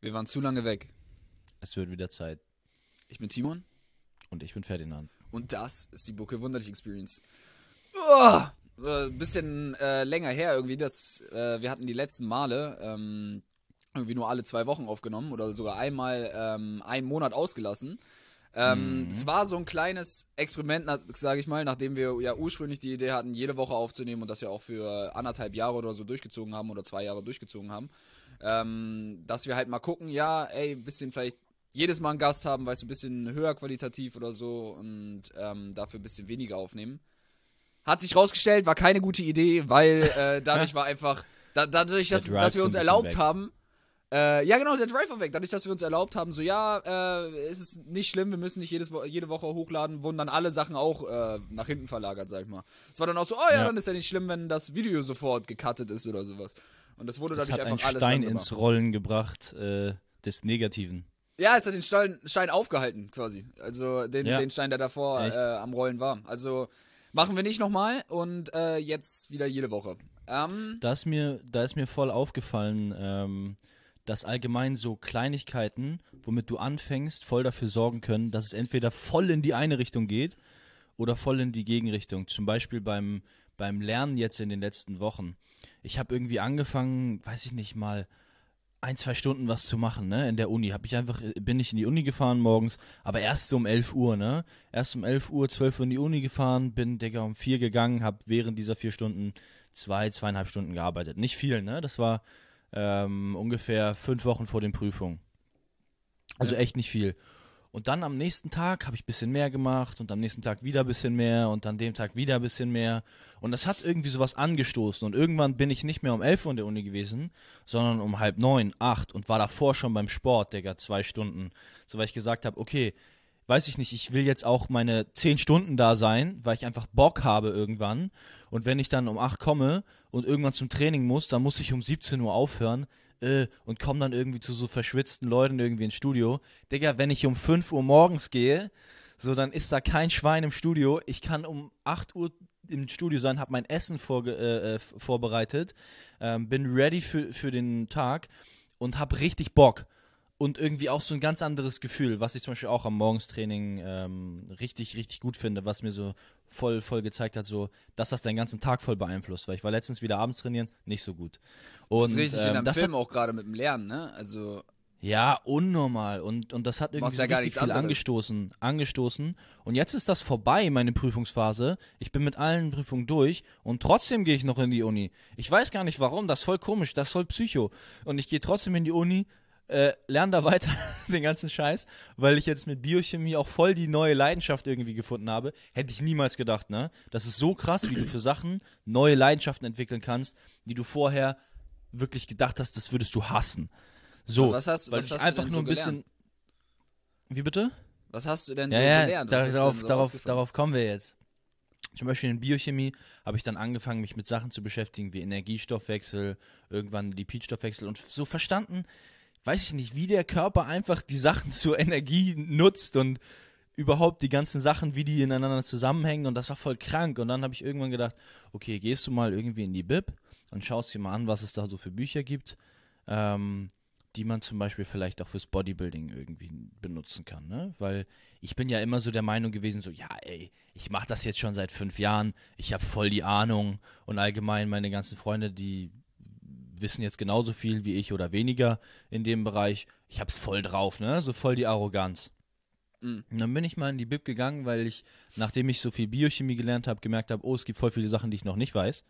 Wir waren zu lange weg. Es wird wieder Zeit. Ich bin Timon. Und ich bin Ferdinand. Und das ist die Bucke Wunderlich Experience. Oh, äh, bisschen äh, länger her irgendwie, dass äh, wir hatten die letzten Male ähm, irgendwie nur alle zwei Wochen aufgenommen oder sogar einmal ähm, einen Monat ausgelassen. Ähm, mhm. Es war so ein kleines Experiment, sage ich mal, nachdem wir ja ursprünglich die Idee hatten, jede Woche aufzunehmen und das ja auch für anderthalb Jahre oder so durchgezogen haben oder zwei Jahre durchgezogen haben ähm, dass wir halt mal gucken, ja, ey, ein bisschen vielleicht jedes Mal einen Gast haben, weißt du, ein bisschen höher qualitativ oder so und ähm, dafür ein bisschen weniger aufnehmen. Hat sich rausgestellt, war keine gute Idee, weil äh, dadurch war einfach, da, dadurch, dass, dass wir uns erlaubt weg. haben, äh, ja, genau, der Drive war weg. Dadurch, dass wir uns erlaubt haben, so, ja, äh, ist es nicht schlimm, wir müssen nicht jedes, jede Woche hochladen, wurden dann alle Sachen auch äh, nach hinten verlagert, sag ich mal. Es war dann auch so, oh ja, ja, dann ist ja nicht schlimm, wenn das Video sofort gecuttet ist oder sowas. Und das wurde das dadurch hat einfach einen alles Stein ins Rollen gebracht äh, des Negativen. Ja, es hat den Stein, Stein aufgehalten quasi. Also den, ja. den Stein, der davor äh, am Rollen war. Also machen wir nicht nochmal und äh, jetzt wieder jede Woche. Ähm, da, ist mir, da ist mir voll aufgefallen, ähm, dass allgemein so Kleinigkeiten, womit du anfängst, voll dafür sorgen können, dass es entweder voll in die eine Richtung geht oder voll in die Gegenrichtung. Zum Beispiel beim beim Lernen jetzt in den letzten Wochen. Ich habe irgendwie angefangen, weiß ich nicht mal, ein, zwei Stunden was zu machen, ne, in der Uni. Hab ich einfach, äh, bin ich in die Uni gefahren morgens, aber erst so um 11 Uhr, ne, erst um 11 Uhr, 12 Uhr in die Uni gefahren, bin, Digga, um vier gegangen, habe während dieser vier Stunden zwei, zweieinhalb Stunden gearbeitet. Nicht viel, ne, das war ähm, ungefähr fünf Wochen vor den Prüfungen. Also echt nicht viel. Und dann am nächsten Tag habe ich ein bisschen mehr gemacht und am nächsten Tag wieder ein bisschen mehr und an dem Tag wieder ein bisschen mehr. Und das hat irgendwie sowas angestoßen. Und irgendwann bin ich nicht mehr um elf Uhr in der Uni gewesen, sondern um halb neun, acht und war davor schon beim Sport, Digga, zwei Stunden. So weil ich gesagt habe, okay, weiß ich nicht, ich will jetzt auch meine zehn Stunden da sein, weil ich einfach Bock habe irgendwann. Und wenn ich dann um acht komme und irgendwann zum Training muss, dann muss ich um 17 Uhr aufhören äh, und kommen dann irgendwie zu so verschwitzten Leuten irgendwie ins Studio. Digga, wenn ich um 5 Uhr morgens gehe, so dann ist da kein Schwein im Studio. Ich kann um 8 Uhr im Studio sein, habe mein Essen vorge äh, äh vorbereitet, ähm, bin ready für, für den Tag und habe richtig Bock. Und irgendwie auch so ein ganz anderes Gefühl, was ich zum Beispiel auch am Morgenstraining ähm, richtig, richtig gut finde, was mir so voll, voll gezeigt hat, so, dass das deinen ganzen Tag voll beeinflusst, weil ich war letztens wieder abends trainieren, nicht so gut. Und, das ist richtig, ähm, in einem Film hat, auch gerade mit dem Lernen, ne? Also. Ja, unnormal. Und, und das hat irgendwie so ja richtig viel angestoßen, angestoßen. Und jetzt ist das vorbei, meine Prüfungsphase. Ich bin mit allen Prüfungen durch und trotzdem gehe ich noch in die Uni. Ich weiß gar nicht warum, das ist voll komisch, das ist voll psycho. Und ich gehe trotzdem in die Uni, äh, lerne da weiter den ganzen Scheiß, weil ich jetzt mit Biochemie auch voll die neue Leidenschaft irgendwie gefunden habe. Hätte ich niemals gedacht, ne? Das ist so krass, wie du für Sachen neue Leidenschaften entwickeln kannst, die du vorher wirklich gedacht hast, das würdest du hassen. So, Aber was hast, weil was ich hast einfach nur ein so bisschen. Wie bitte? Was hast du denn so ja, ja, gelernt? darauf, so darauf, darauf kommen wir jetzt. Zum Beispiel in Biochemie habe ich dann angefangen, mich mit Sachen zu beschäftigen wie Energiestoffwechsel, irgendwann Lipidstoffwechsel und so verstanden, weiß ich nicht, wie der Körper einfach die Sachen zur Energie nutzt und überhaupt die ganzen Sachen, wie die ineinander zusammenhängen und das war voll krank. Und dann habe ich irgendwann gedacht, okay, gehst du mal irgendwie in die Bib und schaust dir mal an, was es da so für Bücher gibt, ähm, die man zum Beispiel vielleicht auch fürs Bodybuilding irgendwie benutzen kann. Ne? Weil ich bin ja immer so der Meinung gewesen, so, ja, ey, ich mache das jetzt schon seit fünf Jahren, ich habe voll die Ahnung und allgemein meine ganzen Freunde, die wissen jetzt genauso viel wie ich oder weniger in dem Bereich. Ich hab's voll drauf, ne? So voll die Arroganz. Mhm. Und dann bin ich mal in die Bib gegangen, weil ich, nachdem ich so viel Biochemie gelernt habe, gemerkt habe, oh, es gibt voll viele Sachen, die ich noch nicht weiß.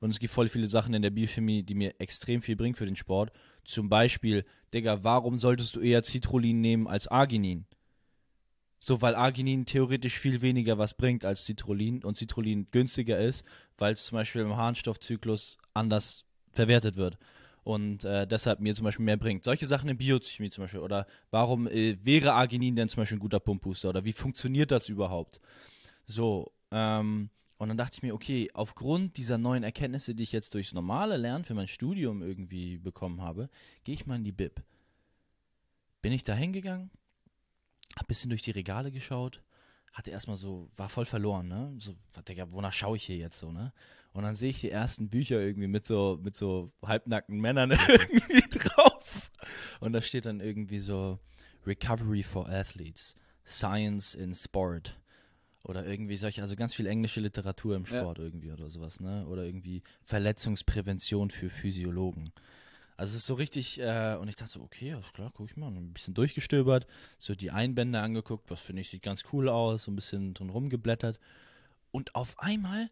Und es gibt voll viele Sachen in der Biochemie, die mir extrem viel bringen für den Sport. Zum Beispiel, Digga, warum solltest du eher Citrullin nehmen als Arginin? So, weil Arginin theoretisch viel weniger was bringt als Citrullin und Citrullin günstiger ist, weil es zum Beispiel im Harnstoffzyklus anders verwertet wird und äh, deshalb mir zum Beispiel mehr bringt. Solche Sachen in Biochemie zum Beispiel oder warum äh, wäre Arginin denn zum Beispiel ein guter Pumpbooster oder wie funktioniert das überhaupt? So, ähm, und dann dachte ich mir, okay, aufgrund dieser neuen Erkenntnisse, die ich jetzt durchs normale Lernen für mein Studium irgendwie bekommen habe, gehe ich mal in die Bib. Bin ich da hingegangen, hab ein bisschen durch die Regale geschaut, hatte erstmal so, war voll verloren, ne? So, Digga, wonach schaue ich hier jetzt so, ne? Und dann sehe ich die ersten Bücher irgendwie mit so, mit so halbnackten Männern irgendwie drauf. Und da steht dann irgendwie so Recovery for Athletes, Science in Sport. Oder irgendwie solche, also ganz viel englische Literatur im Sport ja. irgendwie oder sowas, ne? Oder irgendwie Verletzungsprävention für Physiologen. Also es ist so richtig, äh, und ich dachte so, okay, alles klar, guck ich mal. Und ein bisschen durchgestöbert, so die Einbände angeguckt, was finde ich, sieht ganz cool aus, so ein bisschen drin rumgeblättert. Und auf einmal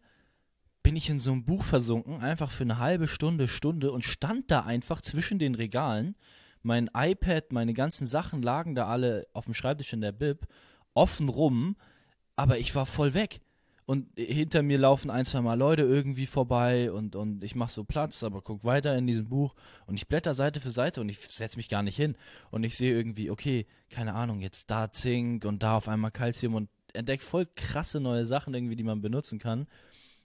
bin ich in so ein Buch versunken, einfach für eine halbe Stunde, Stunde und stand da einfach zwischen den Regalen. Mein iPad, meine ganzen Sachen lagen da alle auf dem Schreibtisch in der Bib, offen rum, aber ich war voll weg. Und hinter mir laufen ein, zwei Mal Leute irgendwie vorbei und, und ich mache so Platz, aber guck weiter in diesem Buch und ich blätter Seite für Seite und ich setze mich gar nicht hin. Und ich sehe irgendwie, okay, keine Ahnung, jetzt da Zink und da auf einmal Calcium und entdecke voll krasse neue Sachen irgendwie, die man benutzen kann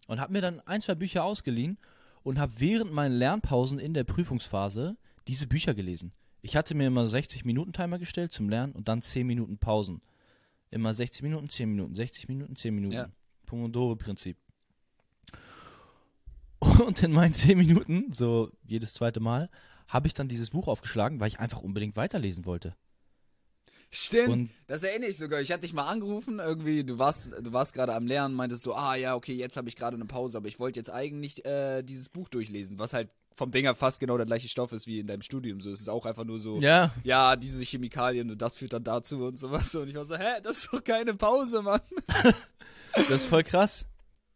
und habe mir dann ein, zwei Bücher ausgeliehen und habe während meinen Lernpausen in der Prüfungsphase diese Bücher gelesen. Ich hatte mir immer 60 Minuten Timer gestellt zum Lernen und dann 10 Minuten Pausen. Immer 60 Minuten, 10 Minuten, 60 Minuten, 10 Minuten. Ja. Pomodoro-Prinzip. Und in meinen 10 Minuten, so jedes zweite Mal, habe ich dann dieses Buch aufgeschlagen, weil ich einfach unbedingt weiterlesen wollte. Stimmt. Und das erinnere ich sogar. Ich hatte dich mal angerufen, irgendwie, du warst, du warst gerade am Lernen, meintest so, ah ja, okay, jetzt habe ich gerade eine Pause, aber ich wollte jetzt eigentlich äh, dieses Buch durchlesen, was halt vom Dinger fast genau der gleiche Stoff ist wie in deinem Studium. So, es ist auch einfach nur so, ja, ja diese Chemikalien und das führt dann dazu und sowas. Und ich war so, hä, das ist doch keine Pause, Mann. das ist voll krass.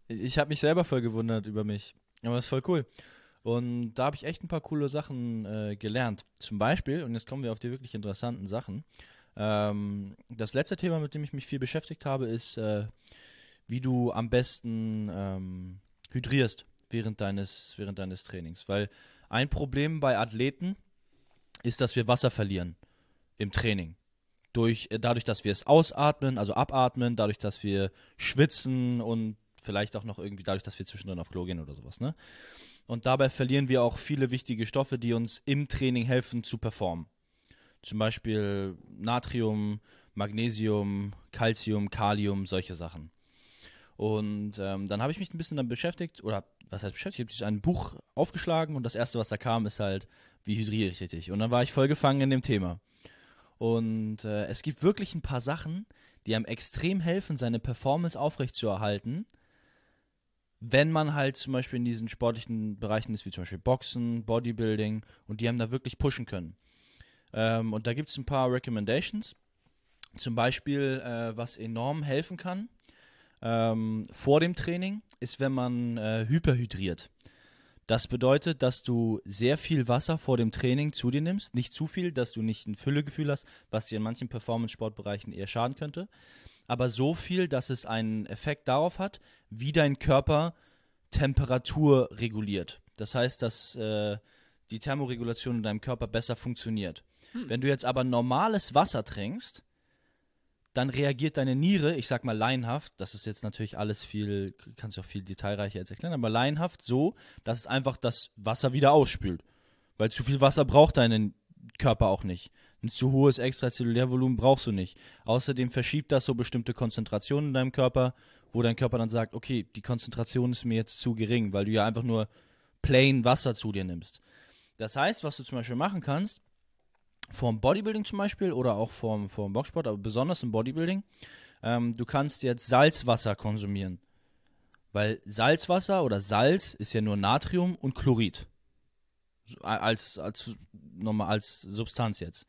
Ich habe mich selber voll gewundert über mich. Aber das ist voll cool. Und da habe ich echt ein paar coole Sachen äh, gelernt. Zum Beispiel, und jetzt kommen wir auf die wirklich interessanten Sachen. Ähm, das letzte Thema, mit dem ich mich viel beschäftigt habe, ist, äh, wie du am besten ähm, hydrierst während deines, während deines Trainings. Weil ein Problem bei Athleten ist, dass wir Wasser verlieren im Training. Durch, äh, dadurch, dass wir es ausatmen, also abatmen, dadurch, dass wir schwitzen und vielleicht auch noch irgendwie dadurch, dass wir zwischendrin auf Klo gehen oder sowas. Ne? Und dabei verlieren wir auch viele wichtige Stoffe, die uns im Training helfen zu performen. Zum Beispiel Natrium, Magnesium, Calcium, Kalium, solche Sachen. Und ähm, dann habe ich mich ein bisschen damit beschäftigt, oder was heißt beschäftigt, ich habe ein Buch aufgeschlagen und das erste, was da kam, ist halt, wie hydriere ich richtig? Und dann war ich voll gefangen in dem Thema. Und äh, es gibt wirklich ein paar Sachen, die einem extrem helfen, seine Performance aufrechtzuerhalten, wenn man halt zum Beispiel in diesen sportlichen Bereichen ist, wie zum Beispiel Boxen, Bodybuilding, und die haben da wirklich pushen können. Ähm, und da gibt es ein paar Recommendations. Zum Beispiel, äh, was enorm helfen kann ähm, vor dem Training, ist, wenn man äh, hyperhydriert. Das bedeutet, dass du sehr viel Wasser vor dem Training zu dir nimmst. Nicht zu viel, dass du nicht ein Füllegefühl hast, was dir in manchen Performance-Sportbereichen eher schaden könnte. Aber so viel, dass es einen Effekt darauf hat, wie dein Körper Temperatur reguliert. Das heißt, dass äh, die Thermoregulation in deinem Körper besser funktioniert. Hm. Wenn du jetzt aber normales Wasser trinkst, dann reagiert deine Niere, ich sag mal laienhaft, das ist jetzt natürlich alles viel, kannst du auch viel detailreicher jetzt erklären, aber laienhaft so, dass es einfach das Wasser wieder ausspült. Weil zu viel Wasser braucht deinen Körper auch nicht. Ein zu hohes Extrazellulärvolumen brauchst du nicht. Außerdem verschiebt das so bestimmte Konzentrationen in deinem Körper, wo dein Körper dann sagt, okay, die Konzentration ist mir jetzt zu gering, weil du ja einfach nur plain Wasser zu dir nimmst. Das heißt, was du zum Beispiel machen kannst, vom Bodybuilding zum Beispiel oder auch vom, vom Boxsport, aber besonders im Bodybuilding, ähm, du kannst jetzt Salzwasser konsumieren. Weil Salzwasser oder Salz ist ja nur Natrium und Chlorid. Als, als, nochmal als Substanz jetzt.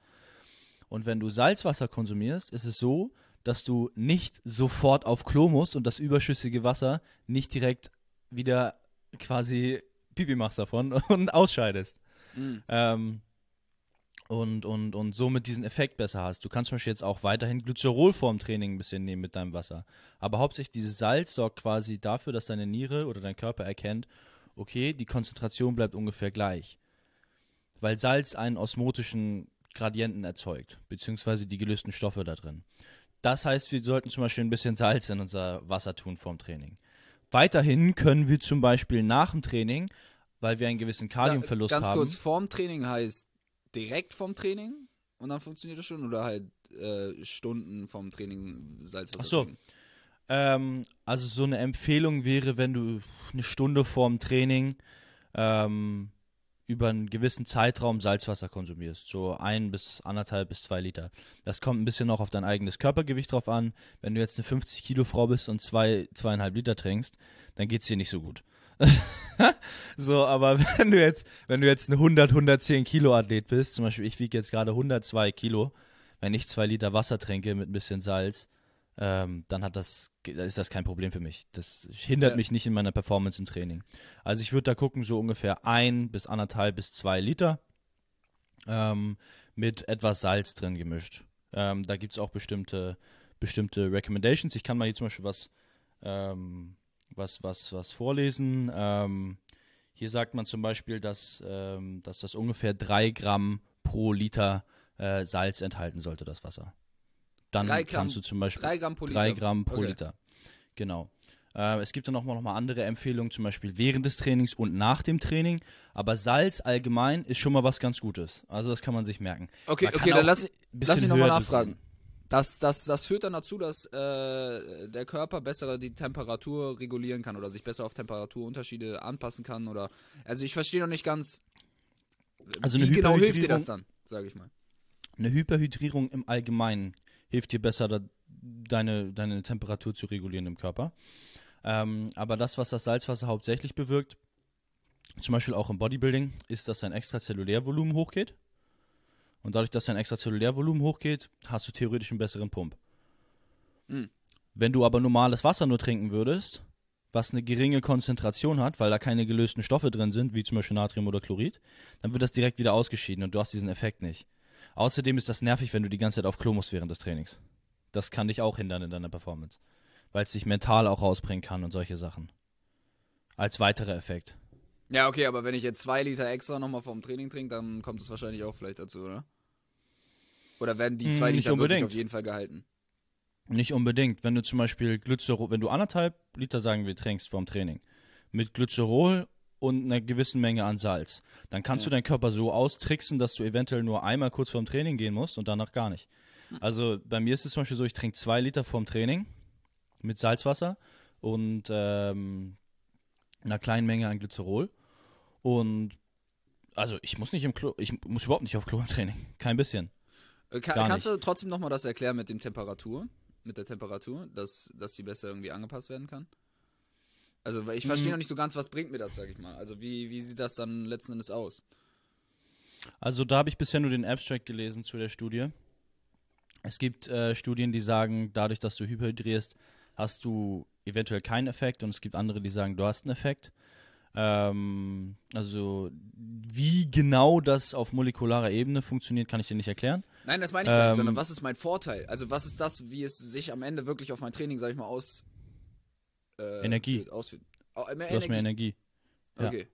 Und wenn du Salzwasser konsumierst, ist es so, dass du nicht sofort auf Klo musst und das überschüssige Wasser nicht direkt wieder quasi Pipi machst davon und ausscheidest. Mhm. Ähm, und, und, und somit diesen Effekt besser hast. Du kannst zum Beispiel jetzt auch weiterhin Glycerol vorm Training ein bisschen nehmen mit deinem Wasser. Aber hauptsächlich dieses Salz sorgt quasi dafür, dass deine Niere oder dein Körper erkennt, okay, die Konzentration bleibt ungefähr gleich. Weil Salz einen osmotischen Gradienten erzeugt, beziehungsweise die gelösten Stoffe da drin. Das heißt, wir sollten zum Beispiel ein bisschen Salz in unser Wasser tun vorm Training. Weiterhin können wir zum Beispiel nach dem Training, weil wir einen gewissen Kaliumverlust ja, ganz haben. Ganz kurz, vorm Training heißt direkt vom Training und dann funktioniert das schon oder halt äh, Stunden vom Training Salzwasser? Ach so. Ähm, also so eine Empfehlung wäre, wenn du eine Stunde vorm Training ähm, über einen gewissen Zeitraum Salzwasser konsumierst, so ein bis anderthalb bis zwei Liter. Das kommt ein bisschen noch auf dein eigenes Körpergewicht drauf an. Wenn du jetzt eine 50 Kilo Frau bist und zwei zweieinhalb Liter trinkst, dann geht es dir nicht so gut. so, aber wenn du jetzt, wenn du jetzt ein 100, 110 Kilo Athlet bist, zum Beispiel ich wiege jetzt gerade 102 Kilo, wenn ich zwei Liter Wasser trinke mit ein bisschen Salz, ähm, dann hat das, ist das kein Problem für mich. Das hindert ja. mich nicht in meiner Performance im Training. Also ich würde da gucken, so ungefähr ein bis anderthalb bis zwei Liter ähm, mit etwas Salz drin gemischt. Ähm, da gibt es auch bestimmte, bestimmte Recommendations. Ich kann mal hier zum Beispiel was ähm, was, was, was vorlesen. Ähm, hier sagt man zum Beispiel, dass, ähm, dass das ungefähr 3 Gramm pro Liter äh, Salz enthalten sollte, das Wasser. Dann Gramm, kannst du zum Beispiel 3 Gramm pro Liter. 3 Gramm pro okay. Liter. Genau. Äh, es gibt dann nochmal noch mal andere Empfehlungen, zum Beispiel während des Trainings und nach dem Training. Aber Salz allgemein ist schon mal was ganz Gutes. Also das kann man sich merken. Okay, okay, dann lass, lass mich nochmal nachfragen. Dosieren. Das, das, das führt dann dazu, dass äh, der Körper besser die Temperatur regulieren kann oder sich besser auf Temperaturunterschiede anpassen kann. Oder also ich verstehe noch nicht ganz, also wie genau hilft dir das dann, sage ich mal. Eine Hyperhydrierung im Allgemeinen hilft dir besser, da, deine, deine Temperatur zu regulieren im Körper. Ähm, aber das, was das Salzwasser hauptsächlich bewirkt, zum Beispiel auch im Bodybuilding, ist, dass dein Extrazellulärvolumen hochgeht. Und dadurch, dass dein Extrazellulärvolumen hochgeht, hast du theoretisch einen besseren Pump. Mhm. Wenn du aber normales Wasser nur trinken würdest, was eine geringe Konzentration hat, weil da keine gelösten Stoffe drin sind, wie zum Beispiel Natrium oder Chlorid, dann wird das direkt wieder ausgeschieden und du hast diesen Effekt nicht. Außerdem ist das nervig, wenn du die ganze Zeit auf Klo musst während des Trainings. Das kann dich auch hindern in deiner Performance, weil es dich mental auch rausbringen kann und solche Sachen. Als weiterer Effekt. Ja, okay, aber wenn ich jetzt zwei Liter extra nochmal vom Training trinke, dann kommt es wahrscheinlich auch vielleicht dazu, oder? Oder werden die zwei hm, Liter unbedingt. auf jeden Fall gehalten? Nicht unbedingt. Wenn du zum Beispiel Glycerol, wenn du anderthalb Liter, sagen wir, trinkst vorm Training, mit Glycerol und einer gewissen Menge an Salz, dann kannst ja. du deinen Körper so austricksen, dass du eventuell nur einmal kurz vorm Training gehen musst und danach gar nicht. Hm. Also bei mir ist es zum Beispiel so, ich trinke zwei Liter vorm Training mit Salzwasser und ähm, einer kleinen Menge an Glycerol. Und also ich muss nicht im Klo, ich muss überhaupt nicht auf Klo im Training. Kein bisschen. Äh, kann, kannst nicht. du trotzdem nochmal das erklären mit dem Temperatur? Mit der Temperatur, dass, dass die besser irgendwie angepasst werden kann? Also ich verstehe hm. noch nicht so ganz, was bringt mir das, sag ich mal. Also wie, wie sieht das dann letzten Endes aus? Also da habe ich bisher nur den Abstract gelesen zu der Studie. Es gibt äh, Studien, die sagen, dadurch, dass du hyperhydrierst, hast du eventuell keinen Effekt und es gibt andere, die sagen, du hast einen Effekt. Ähm, also wie genau das auf molekularer Ebene funktioniert, kann ich dir nicht erklären. Nein, das meine ich gar nicht, ähm, sondern was ist mein Vorteil? Also was ist das, wie es sich am Ende wirklich auf mein Training, sag ich mal, aus... Äh, Energie. Aus, oh, mehr du Energie. hast mehr Energie. Ja. Okay.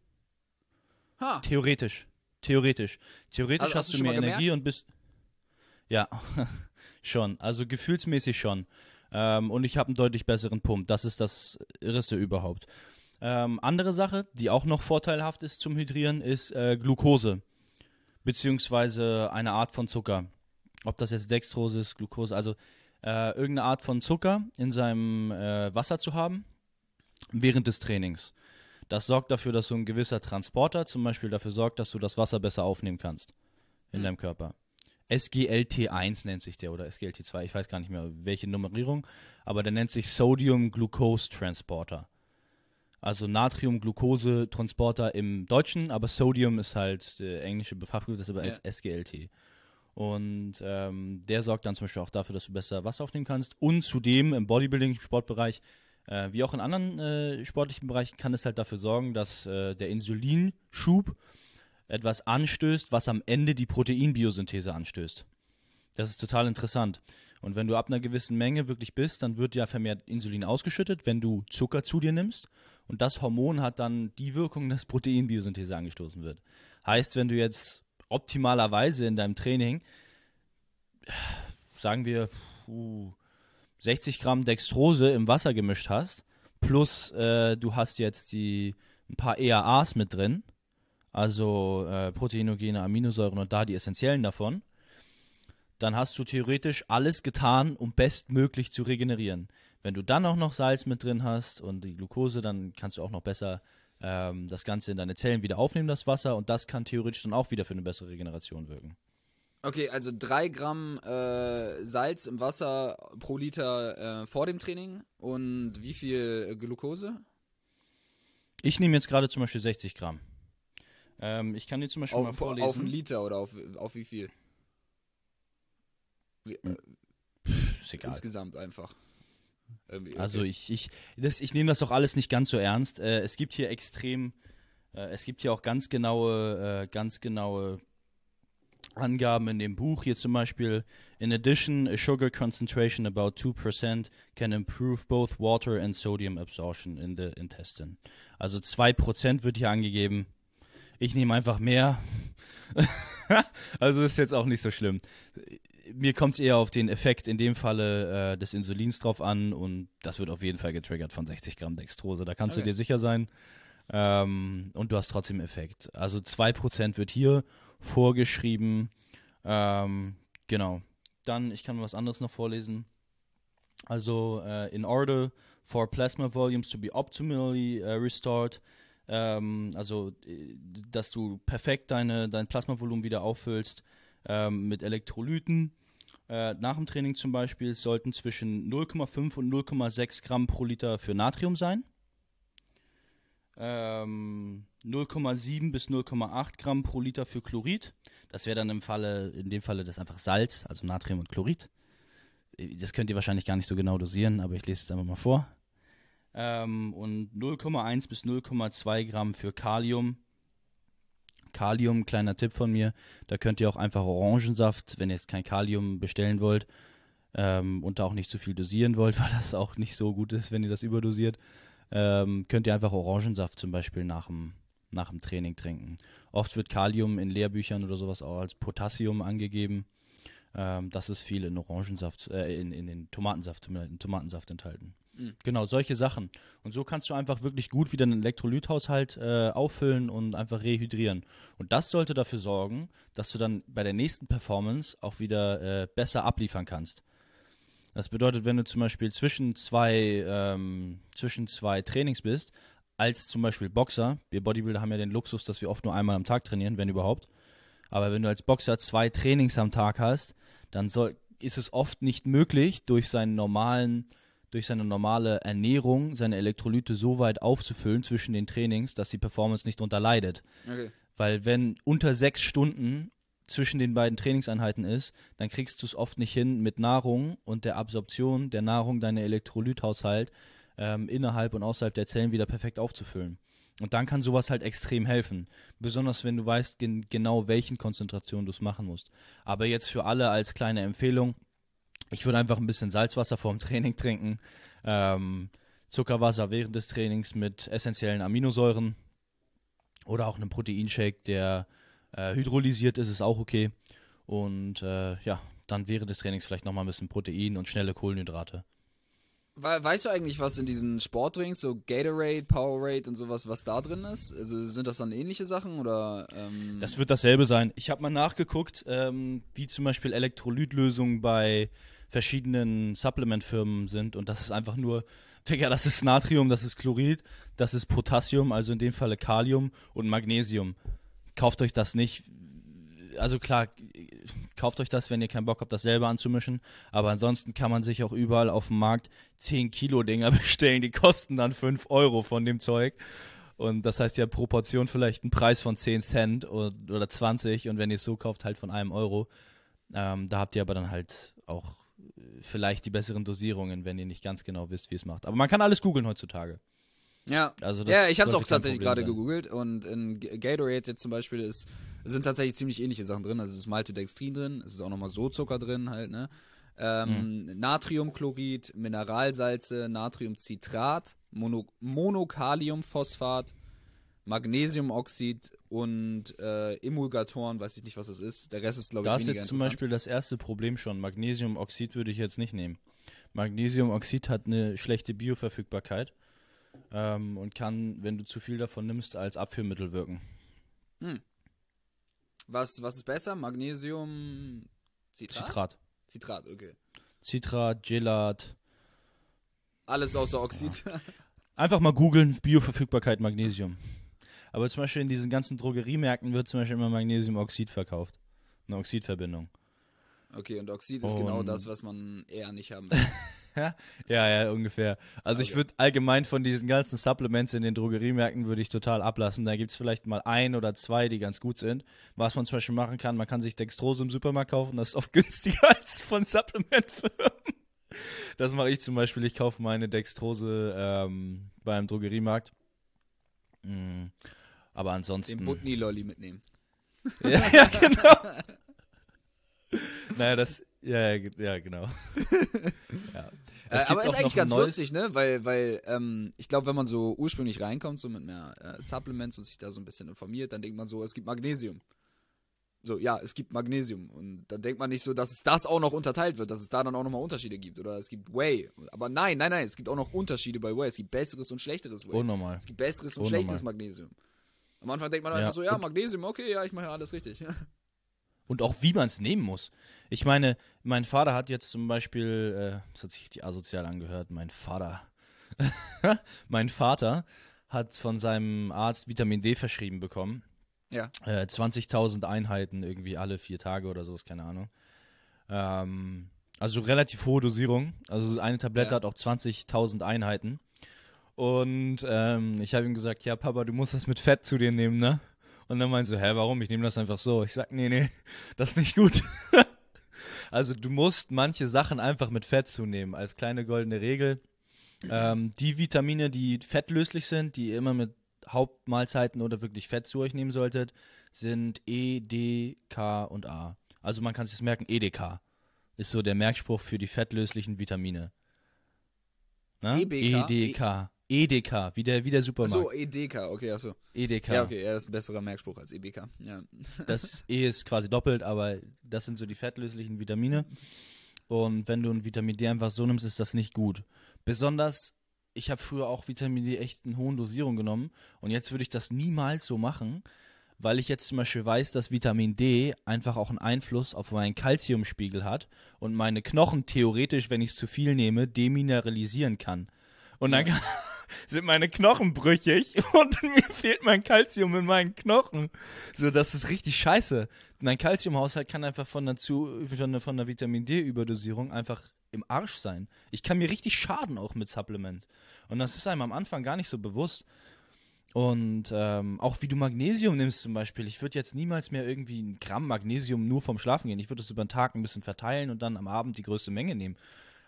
Ha. Theoretisch. Theoretisch. Theoretisch also, hast, hast, du, mehr Energie gemerkt? und bist... Ja, schon. Also gefühlsmäßig schon. Ähm, und ich habe einen deutlich besseren Pump. Das ist das Risse überhaupt. Ähm, andere Sache, die auch noch vorteilhaft ist zum Hydrieren, ist äh, Glucose, beziehungsweise eine Art von Zucker. Ob das jetzt Dextrose ist, Glucose, also äh, irgendeine Art von Zucker in seinem äh, Wasser zu haben während des Trainings. Das sorgt dafür, dass so ein gewisser Transporter zum Beispiel dafür sorgt, dass du das Wasser besser aufnehmen kannst in mhm. deinem Körper. SGLT1 nennt sich der oder SGLT2, ich weiß gar nicht mehr welche Nummerierung, aber der nennt sich Sodium Glucose Transporter. Also Natrium-Glucose-Transporter im Deutschen, aber Sodium ist halt der äh, englische Befachbegriff, das ist aber ja. als SGLT. Und ähm, der sorgt dann zum Beispiel auch dafür, dass du besser Wasser aufnehmen kannst. Und zudem im Bodybuilding, im Sportbereich, äh, wie auch in anderen äh, sportlichen Bereichen, kann es halt dafür sorgen, dass äh, der Insulinschub etwas anstößt, was am Ende die Proteinbiosynthese anstößt. Das ist total interessant. Und wenn du ab einer gewissen Menge wirklich bist, dann wird ja vermehrt Insulin ausgeschüttet, wenn du Zucker zu dir nimmst. Und das Hormon hat dann die Wirkung, dass Proteinbiosynthese angestoßen wird. Heißt, wenn du jetzt optimalerweise in deinem Training, sagen wir, 60 Gramm Dextrose im Wasser gemischt hast, plus äh, du hast jetzt die ein paar EAAs mit drin, also äh, proteinogene Aminosäuren und da die essentiellen davon, dann hast du theoretisch alles getan, um bestmöglich zu regenerieren. Wenn du dann auch noch Salz mit drin hast und die Glucose, dann kannst du auch noch besser ähm, das Ganze in deine Zellen wieder aufnehmen, das Wasser. Und das kann theoretisch dann auch wieder für eine bessere Regeneration wirken. Okay, also 3 Gramm äh, Salz im Wasser pro Liter äh, vor dem Training und wie viel äh, Glucose? Ich nehme jetzt gerade zum Beispiel 60 Gramm. Ähm, ich kann dir zum Beispiel auf, mal vorlesen. Auf einen Liter oder auf, auf wie viel? Wie, äh, hm. Pff, ist egal. Insgesamt einfach. Also okay. Also ich, ich, das, ich nehme das doch alles nicht ganz so ernst. Äh, es gibt hier extrem, äh, es gibt hier auch ganz genaue, äh, ganz genaue Angaben in dem Buch. Hier zum Beispiel, in addition, a sugar concentration about 2% can improve both water and sodium absorption in the intestine. Also 2% wird hier angegeben. Ich nehme einfach mehr. also ist jetzt auch nicht so schlimm mir kommt es eher auf den Effekt in dem Falle äh, des Insulins drauf an und das wird auf jeden Fall getriggert von 60 Gramm Dextrose. Da kannst okay. du dir sicher sein. Ähm, und du hast trotzdem Effekt. Also 2% wird hier vorgeschrieben. Ähm, genau. Dann, ich kann was anderes noch vorlesen. Also, uh, in order for plasma volumes to be optimally uh, restored, ähm, also, äh, dass du perfekt deine, dein Plasmavolumen wieder auffüllst, ähm, mit Elektrolyten. Äh, nach dem Training zum Beispiel sollten zwischen 0,5 und 0,6 Gramm pro Liter für Natrium sein. Ähm, 0,7 bis 0,8 Gramm pro Liter für Chlorid. Das wäre dann im Falle, in dem Falle das einfach Salz, also Natrium und Chlorid. Das könnt ihr wahrscheinlich gar nicht so genau dosieren, aber ich lese es einfach mal vor. Ähm, und 0,1 bis 0,2 Gramm für Kalium Kalium, kleiner Tipp von mir, da könnt ihr auch einfach Orangensaft, wenn ihr jetzt kein Kalium bestellen wollt ähm, und da auch nicht zu viel dosieren wollt, weil das auch nicht so gut ist, wenn ihr das überdosiert, ähm, könnt ihr einfach Orangensaft zum Beispiel nach dem, nach dem Training trinken. Oft wird Kalium in Lehrbüchern oder sowas auch als Potassium angegeben. Ähm, das ist viel in Orangensaft, äh, in, in den Tomatensaft, in Tomatensaft enthalten. Mhm. Genau, solche Sachen. Und so kannst du einfach wirklich gut wieder einen Elektrolythaushalt äh, auffüllen und einfach rehydrieren. Und das sollte dafür sorgen, dass du dann bei der nächsten Performance auch wieder äh, besser abliefern kannst. Das bedeutet, wenn du zum Beispiel zwischen zwei, ähm, zwischen zwei Trainings bist, als zum Beispiel Boxer, wir Bodybuilder haben ja den Luxus, dass wir oft nur einmal am Tag trainieren, wenn überhaupt. Aber wenn du als Boxer zwei Trainings am Tag hast, dann soll, ist es oft nicht möglich, durch seinen normalen durch seine normale Ernährung seine Elektrolyte so weit aufzufüllen zwischen den Trainings, dass die Performance nicht unterleidet. Okay. Weil wenn unter sechs Stunden zwischen den beiden Trainingseinheiten ist, dann kriegst du es oft nicht hin, mit Nahrung und der Absorption der Nahrung deine Elektrolythaushalt ähm, innerhalb und außerhalb der Zellen wieder perfekt aufzufüllen. Und dann kann sowas halt extrem helfen. Besonders wenn du weißt, gen genau welchen Konzentrationen du es machen musst. Aber jetzt für alle als kleine Empfehlung, ich würde einfach ein bisschen Salzwasser vorm Training trinken, ähm, Zuckerwasser während des Trainings mit essentiellen Aminosäuren oder auch einen Proteinshake, der äh, hydrolysiert ist, ist auch okay. Und äh, ja, dann während des Trainings vielleicht nochmal ein bisschen Protein und schnelle Kohlenhydrate. Weißt du eigentlich, was in diesen Sportdrinks, so Gatorade, Powerade und sowas, was da drin ist? Also sind das dann ähnliche Sachen oder? Ähm das wird dasselbe sein. Ich habe mal nachgeguckt, ähm, wie zum Beispiel Elektrolytlösungen bei verschiedenen Supplement-Firmen sind und das ist einfach nur, Digga, das ist Natrium, das ist Chlorid, das ist Potassium, also in dem Falle Kalium und Magnesium. Kauft euch das nicht. Also klar, kauft euch das, wenn ihr keinen Bock habt, das selber anzumischen. Aber ansonsten kann man sich auch überall auf dem Markt 10 Kilo Dinger bestellen. Die kosten dann 5 Euro von dem Zeug. Und das heißt ja Proportion vielleicht einen Preis von 10 Cent oder 20. Und wenn ihr es so kauft, halt von einem Euro. Ähm, da habt ihr aber dann halt auch vielleicht die besseren Dosierungen, wenn ihr nicht ganz genau wisst, wie es macht. Aber man kann alles googeln heutzutage. Ja, also das ja ich habe es auch tatsächlich gerade gegoogelt und in Gatorade jetzt zum Beispiel ist, sind tatsächlich ziemlich ähnliche Sachen drin. Also es ist Maltodextrin drin, es ist auch nochmal So-Zucker drin halt, ne? Ähm, mhm. Natriumchlorid, Mineralsalze, Natriumcitrat, Mono Monokaliumphosphat, Magnesiumoxid, und äh, Emulgatoren, weiß ich nicht, was das ist. Der Rest ist, glaube ich, Das ist jetzt zum Beispiel das erste Problem schon. Magnesiumoxid würde ich jetzt nicht nehmen. Magnesiumoxid hat eine schlechte Bioverfügbarkeit ähm, und kann, wenn du zu viel davon nimmst, als Abführmittel wirken. Hm. Was, was ist besser? Magnesium Zitrat? Zitrat. Citrat, okay. Zitrat, Gelat. Alles außer Oxid. Ja. Einfach mal googeln, Bioverfügbarkeit Magnesium. Aber zum Beispiel in diesen ganzen Drogeriemärkten wird zum Beispiel immer Magnesiumoxid verkauft. Eine Oxidverbindung. Okay, und Oxid ist genau und genau das, was man eher nicht haben will. ja, ja, ungefähr. Also okay. ich würde allgemein von diesen ganzen Supplements in den Drogeriemärkten würde ich total ablassen. Da gibt es vielleicht mal ein oder zwei, die ganz gut sind. Was man zum Beispiel machen kann, man kann sich Dextrose im Supermarkt kaufen, das ist oft günstiger als von Supplementfirmen. Das mache ich zum Beispiel. Ich kaufe meine Dextrose ähm, beim Drogeriemarkt. Mhm. Aber ansonsten. Den Butni-Lolli mitnehmen. ja, ja, genau. naja, das. Ja, ja genau. ja. Äh, aber ist eigentlich ganz lustig, ne? Weil, weil ähm, ich glaube, wenn man so ursprünglich reinkommt, so mit mehr äh, Supplements und sich da so ein bisschen informiert, dann denkt man so, es gibt Magnesium. So, ja, es gibt Magnesium. Und dann denkt man nicht so, dass es das auch noch unterteilt wird, dass es da dann auch nochmal Unterschiede gibt. Oder es gibt Whey. Aber nein, nein, nein, es gibt auch noch Unterschiede bei Whey. Es gibt besseres und schlechteres Whey. Unnormal. Oh, es gibt besseres und Unnormal. Oh, schlechtes Magnesium. Am Anfang denkt man ja. einfach so, ja, und Magnesium, okay, ja, ich mache alles richtig. und auch wie man es nehmen muss. Ich meine, mein Vater hat jetzt zum Beispiel, äh, das hat sich die asozial angehört, mein Vater. mein Vater hat von seinem Arzt Vitamin D verschrieben bekommen. Ja. Äh, 20.000 Einheiten irgendwie alle vier Tage oder so, ist keine Ahnung. Ähm, also relativ hohe Dosierung. Also eine Tablette ja. hat auch 20.000 Einheiten. Und ähm, ich habe ihm gesagt, ja, Papa, du musst das mit Fett zu dir nehmen, ne? Und dann meinst so, hä, warum? Ich nehme das einfach so. Ich sag, nee, nee, das ist nicht gut. also du musst manche Sachen einfach mit Fett zunehmen, als kleine goldene Regel. Ähm, die Vitamine, die fettlöslich sind, die ihr immer mit Hauptmahlzeiten oder wirklich Fett zu euch nehmen solltet, sind E, D, K und A. Also man kann sich das merken, EDK ist so der Merkspruch für die fettlöslichen Vitamine. Ne? EBK. E, EDK. Edeka, wie der, wie der Supermarkt. Achso, Edeka, okay, achso. Edeka. Ja, okay, ja, das ist ein besserer Merkspruch als EBK. Ja. Das E ist quasi doppelt, aber das sind so die fettlöslichen Vitamine. Und wenn du ein Vitamin D einfach so nimmst, ist das nicht gut. Besonders, ich habe früher auch Vitamin D echt in hohen Dosierungen genommen und jetzt würde ich das niemals so machen, weil ich jetzt zum Beispiel weiß, dass Vitamin D einfach auch einen Einfluss auf meinen Kalziumspiegel hat und meine Knochen theoretisch, wenn ich es zu viel nehme, demineralisieren kann. Und dann, ja sind meine Knochen brüchig und mir fehlt mein Kalzium in meinen Knochen. So, das ist richtig scheiße. Mein Kalziumhaushalt kann einfach von der, zu, von einer, von einer Vitamin D-Überdosierung einfach im Arsch sein. Ich kann mir richtig schaden auch mit Supplement. Und das ist einem am Anfang gar nicht so bewusst. Und ähm, auch wie du Magnesium nimmst zum Beispiel. Ich würde jetzt niemals mehr irgendwie ein Gramm Magnesium nur vom Schlafen gehen. Ich würde es über den Tag ein bisschen verteilen und dann am Abend die größte Menge nehmen.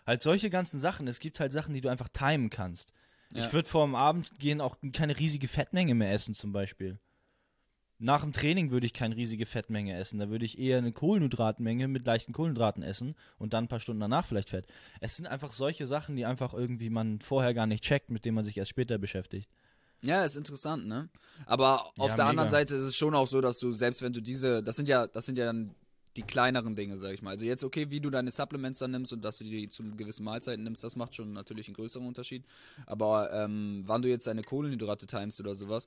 Halt solche ganzen Sachen. Es gibt halt Sachen, die du einfach timen kannst. Ja. Ich würde vor dem Abend gehen auch keine riesige Fettmenge mehr essen, zum Beispiel. Nach dem Training würde ich keine riesige Fettmenge essen. Da würde ich eher eine Kohlenhydratmenge mit leichten Kohlenhydraten essen und dann ein paar Stunden danach vielleicht Fett. Es sind einfach solche Sachen, die einfach irgendwie man vorher gar nicht checkt, mit denen man sich erst später beschäftigt. Ja, ist interessant, ne? Aber auf ja, der mega. anderen Seite ist es schon auch so, dass du, selbst wenn du diese, das sind ja, das sind ja dann die kleineren Dinge, sag ich mal. Also jetzt, okay, wie du deine Supplements dann nimmst und dass du die zu gewissen Mahlzeiten nimmst, das macht schon natürlich einen größeren Unterschied. Aber ähm, wann du jetzt deine Kohlenhydrate timest oder sowas,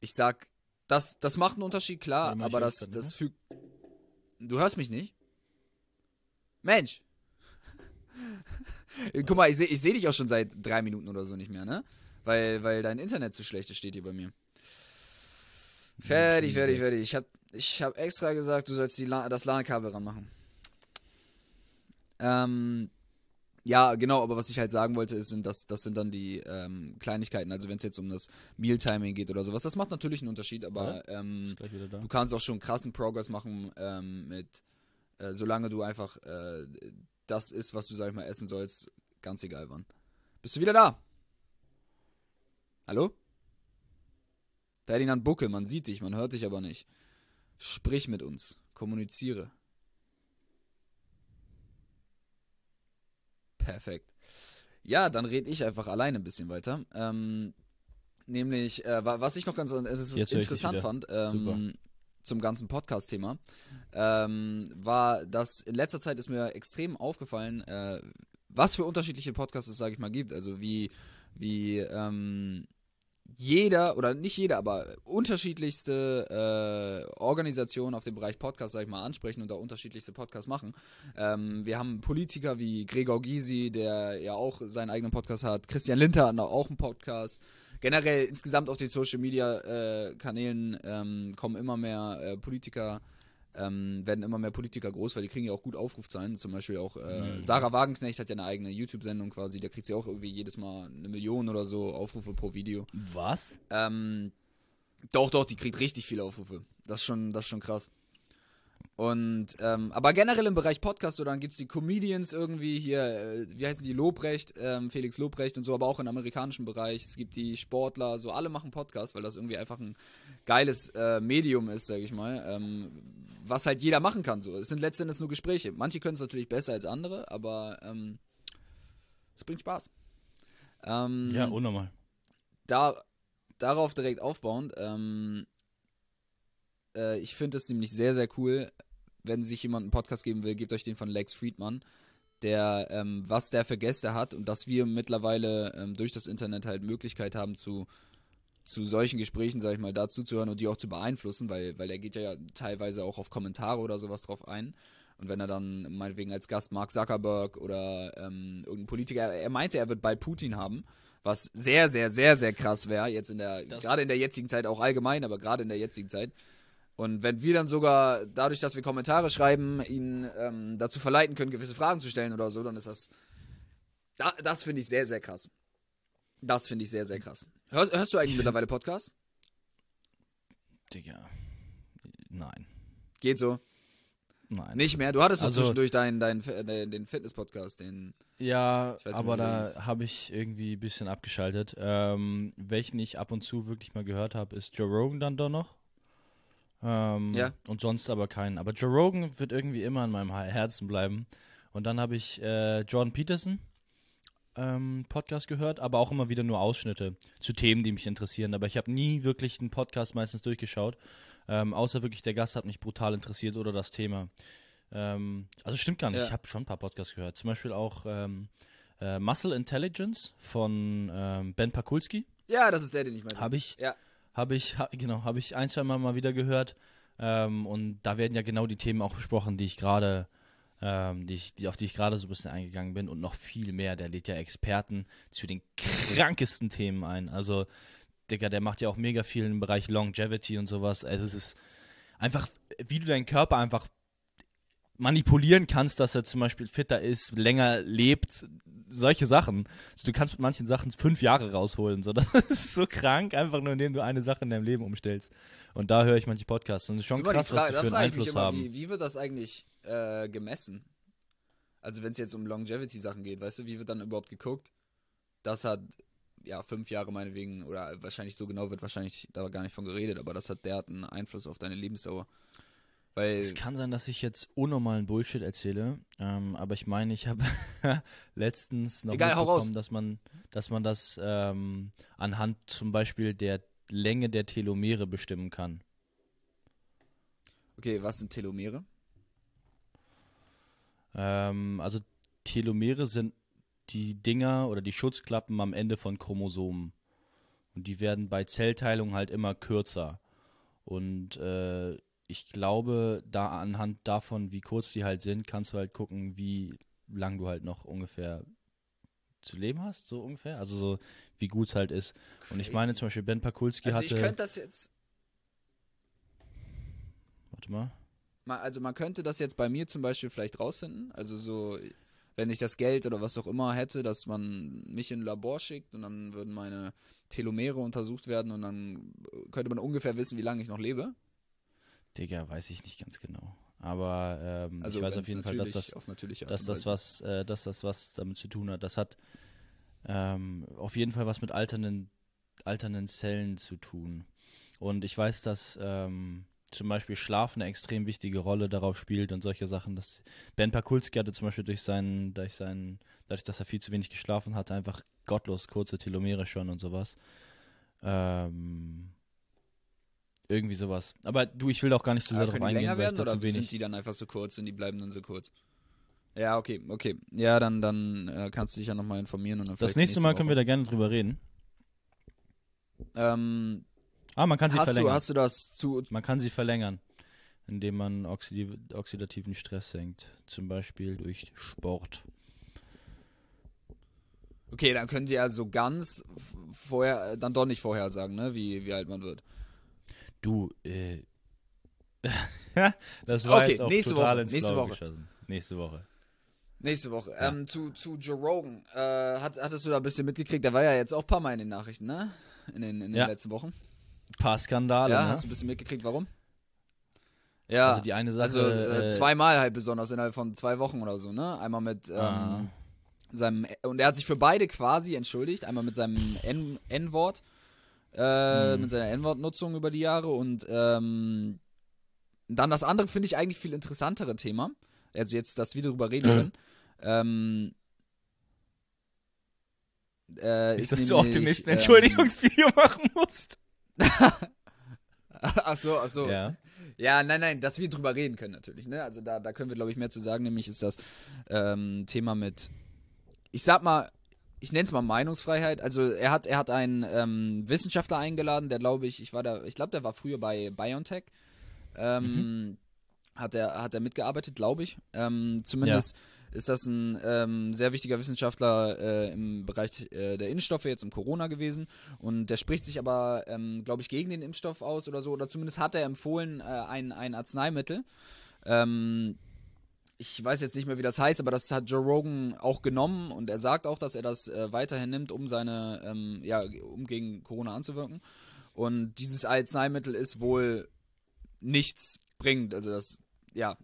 ich sag, das, das macht einen Unterschied, klar, ja, aber das, das ne? fügt... Du hörst mich nicht? Mensch! Guck mal, ich sehe ich seh dich auch schon seit drei Minuten oder so nicht mehr, ne? Weil, weil dein Internet zu schlecht ist, steht hier bei mir. Fertig, fertig, fertig. Ich habe ich habe extra gesagt, du sollst La das LAN-Kabel ranmachen. Ähm, ja, genau, aber was ich halt sagen wollte, ist, das, das sind dann die ähm, Kleinigkeiten. Also, wenn es jetzt um das Mealtiming geht oder sowas, das macht natürlich einen Unterschied, aber ja, ähm, du kannst auch schon krassen Progress machen ähm, mit, äh, solange du einfach äh, das isst, was du, sag ich mal, essen sollst, ganz egal wann. Bist du wieder da? Hallo? Ferdinand Buckel, man sieht dich, man hört dich aber nicht. Sprich mit uns, kommuniziere. Perfekt. Ja, dann rede ich einfach alleine ein bisschen weiter. Ähm, nämlich, äh, was ich noch ganz äh, ich interessant fand, ähm, zum ganzen Podcast-Thema, ähm, war, dass in letzter Zeit ist mir extrem aufgefallen, äh, was für unterschiedliche Podcasts es, sage ich mal, gibt. Also wie, wie, ähm, jeder oder nicht jeder, aber unterschiedlichste äh, Organisationen auf dem Bereich Podcast, sag ich mal, ansprechen und da unterschiedlichste Podcasts machen. Ähm, wir haben Politiker wie Gregor Gysi, der ja auch seinen eigenen Podcast hat. Christian Linter hat auch einen Podcast. Generell insgesamt auf den Social Media äh, Kanälen ähm, kommen immer mehr äh, Politiker ähm, werden immer mehr Politiker groß, weil die kriegen ja auch gut Aufrufzahlen. Zum Beispiel auch äh, mhm. Sarah Wagenknecht hat ja eine eigene YouTube-Sendung quasi, da kriegt sie auch irgendwie jedes Mal eine Million oder so Aufrufe pro Video. Was? Ähm, doch, doch, die kriegt richtig viele Aufrufe. Das ist schon, das ist schon krass. Und, ähm, aber generell im Bereich Podcast, so dann gibt es die Comedians irgendwie hier, äh, wie heißen die, Lobrecht, ähm, Felix Lobrecht und so, aber auch im amerikanischen Bereich. Es gibt die Sportler, so alle machen Podcast, weil das irgendwie einfach ein geiles äh, Medium ist, sag ich mal, ähm, was halt jeder machen kann. So. Es sind letztendlich nur Gespräche. Manche können es natürlich besser als andere, aber ähm, es bringt Spaß. Ähm, ja, unnormal. Da, darauf direkt aufbauend, ähm, äh, ich finde es nämlich sehr, sehr cool, wenn sich jemand einen Podcast geben will, gebt euch den von Lex Friedman, der, ähm, was der für Gäste hat und dass wir mittlerweile ähm, durch das Internet halt Möglichkeit haben zu, zu solchen Gesprächen, sag ich mal, dazu zu hören und die auch zu beeinflussen, weil, weil er geht ja teilweise auch auf Kommentare oder sowas drauf ein. Und wenn er dann meinetwegen als Gast Mark Zuckerberg oder ähm, irgendein Politiker, er meinte, er wird bald Putin haben, was sehr, sehr, sehr, sehr krass wäre, jetzt in der, gerade in der jetzigen Zeit, auch allgemein, aber gerade in der jetzigen Zeit, und wenn wir dann sogar dadurch, dass wir Kommentare schreiben, ihn ähm, dazu verleiten können, gewisse Fragen zu stellen oder so, dann ist das. Da, das finde ich sehr, sehr krass. Das finde ich sehr, sehr krass. Hörst, hörst du eigentlich ich mittlerweile Podcasts? Digga. Nein. Geht so. Nein. Nicht mehr. Du hattest also, zwischendurch deinen, deinen, deinen, den Fitness-Podcast, den. Ja, weiß, aber da habe ich irgendwie ein bisschen abgeschaltet. Ähm, welchen ich ab und zu wirklich mal gehört habe, ist Joe Rogan dann doch noch. Ähm, ja. Und sonst aber keinen. Aber Joe Rogan wird irgendwie immer in meinem Herzen bleiben. Und dann habe ich äh, Jordan Peterson ähm, Podcast gehört, aber auch immer wieder nur Ausschnitte zu Themen, die mich interessieren. Aber ich habe nie wirklich einen Podcast meistens durchgeschaut. Ähm, außer wirklich der Gast hat mich brutal interessiert oder das Thema. Ähm, also stimmt gar nicht. Ja. Ich habe schon ein paar Podcasts gehört. Zum Beispiel auch ähm, äh, Muscle Intelligence von ähm, Ben Pakulski. Ja, das ist der, den ich meine. Habe ich. Ja habe ich, ha, genau, habe ich ein, zwei Mal mal wieder gehört. Ähm, und da werden ja genau die Themen auch besprochen, die ich gerade, ähm, die die, auf die ich gerade so ein bisschen eingegangen bin und noch viel mehr. Der lädt ja Experten zu den krankesten Themen ein. Also, Digga, der macht ja auch mega viel im Bereich Longevity und sowas. Also, es ist einfach, wie du deinen Körper einfach manipulieren kannst, dass er zum Beispiel fitter ist, länger lebt, solche Sachen. Also, du kannst mit manchen Sachen fünf Jahre rausholen. So, das ist so krank, einfach nur indem du eine Sache in deinem Leben umstellst. Und da höre ich manche Podcasts. Und es ist schon ist krass, Frage, was die für einen Einfluss immer, haben. Wie, wie, wird das eigentlich äh, gemessen? Also wenn es jetzt um Longevity-Sachen geht, weißt du, wie wird dann überhaupt geguckt? Das hat ja, fünf Jahre meinetwegen, oder wahrscheinlich so genau wird wahrscheinlich da gar nicht von geredet, aber das hat, der hat einen Einfluss auf deine Lebensdauer. Weil es kann sein, dass ich jetzt unnormalen Bullshit erzähle, ähm, aber ich meine, ich habe letztens noch Egal, mitbekommen, dass man, dass man das ähm, anhand zum Beispiel der Länge der Telomere bestimmen kann. Okay, was sind Telomere? Ähm, also Telomere sind die Dinger oder die Schutzklappen am Ende von Chromosomen. Und die werden bei Zellteilung halt immer kürzer. Und äh, ich glaube, da anhand davon, wie kurz die halt sind, kannst du halt gucken, wie lang du halt noch ungefähr zu leben hast, so ungefähr. Also so, wie gut es halt ist. Crazy. Und ich meine zum Beispiel, Ben Pakulski also hatte... ich könnte das jetzt... Warte mal. Also man könnte das jetzt bei mir zum Beispiel vielleicht rausfinden. Also so, wenn ich das Geld oder was auch immer hätte, dass man mich in ein Labor schickt und dann würden meine Telomere untersucht werden und dann könnte man ungefähr wissen, wie lange ich noch lebe. Digga, weiß ich nicht ganz genau. Aber ähm, also ich weiß auf jeden Fall, dass das, dass das was, äh, dass das was damit zu tun hat. Das hat ähm, auf jeden Fall was mit alternden, alternden Zellen zu tun. Und ich weiß, dass ähm, zum Beispiel Schlaf eine extrem wichtige Rolle darauf spielt und solche Sachen. Dass ben Pakulski hatte zum Beispiel durch seinen, durch seinen, dadurch, dass er viel zu wenig geschlafen hatte, einfach gottlos kurze Telomere schon und sowas. Ähm, irgendwie sowas. Aber du, ich will auch gar nicht zu sehr darauf eingehen, weil werden, ich da zu wenig. Sind die dann einfach so kurz und die bleiben dann so kurz? Ja, okay, okay. Ja, dann, dann äh, kannst du dich ja nochmal informieren. Und dann das nächste Mal können wir da gerne drüber reden. Ähm, ah, man kann sie verlängern. Du, hast du das zu. Man kann sie verlängern, indem man oxid oxidativen Stress senkt. Zum Beispiel durch Sport. Okay, dann können sie also ganz vorher, dann doch nicht vorhersagen, ne, wie, wie alt man wird. Du, äh. das war okay, jetzt auch nächste total Woche, ins nächste Woche. geschossen. Nächste Woche. Nächste Woche. Ja. Ähm, zu, zu Joe Rogan. Äh, hat, hattest du da ein bisschen mitgekriegt? Da war ja jetzt auch ein paar Mal in den Nachrichten, ne? In den, in den ja. letzten Wochen. Ein paar Skandale. Ja, ne? hast du ein bisschen mitgekriegt, warum? Also ja. Also die eine also, Sache. Also äh, zweimal halt besonders innerhalb von zwei Wochen oder so, ne? Einmal mit. Ah. Ähm, ah. Seinem, und er hat sich für beide quasi entschuldigt, einmal mit seinem N-Wort äh, mhm. mit seiner N-Wort-Nutzung über die Jahre. Und ähm, dann das andere finde ich eigentlich viel interessantere Thema. Also jetzt, dass wir darüber reden äh. können. Ähm, äh, Nicht, dass du auch demnächst ein ähm, Entschuldigungsvideo ähm, machen musst. ach so, ach so. Ja. ja, nein, nein, dass wir drüber reden können natürlich. Ne? Also da, da können wir, glaube ich, mehr zu sagen. Nämlich ist das ähm, Thema mit, ich sag mal, ich nenne es mal Meinungsfreiheit. Also er hat, er hat einen ähm, Wissenschaftler eingeladen, der glaube ich, ich war da, ich glaube, der war früher bei BioNTech. Ähm, mhm. Hat er, hat er mitgearbeitet, glaube ich. Ähm, zumindest ja. ist das ein ähm, sehr wichtiger Wissenschaftler äh, im Bereich äh, der Impfstoffe, jetzt um Corona gewesen. Und der spricht sich aber, ähm, glaube ich, gegen den Impfstoff aus oder so. Oder zumindest hat er empfohlen äh, ein, ein Arzneimittel. Ähm, ich weiß jetzt nicht mehr, wie das heißt, aber das hat Joe Rogan auch genommen und er sagt auch, dass er das äh, weiterhin nimmt, um seine, ähm, ja, um gegen Corona anzuwirken. Und dieses Arzneimittel ist wohl nichts bringend. Also das, ja.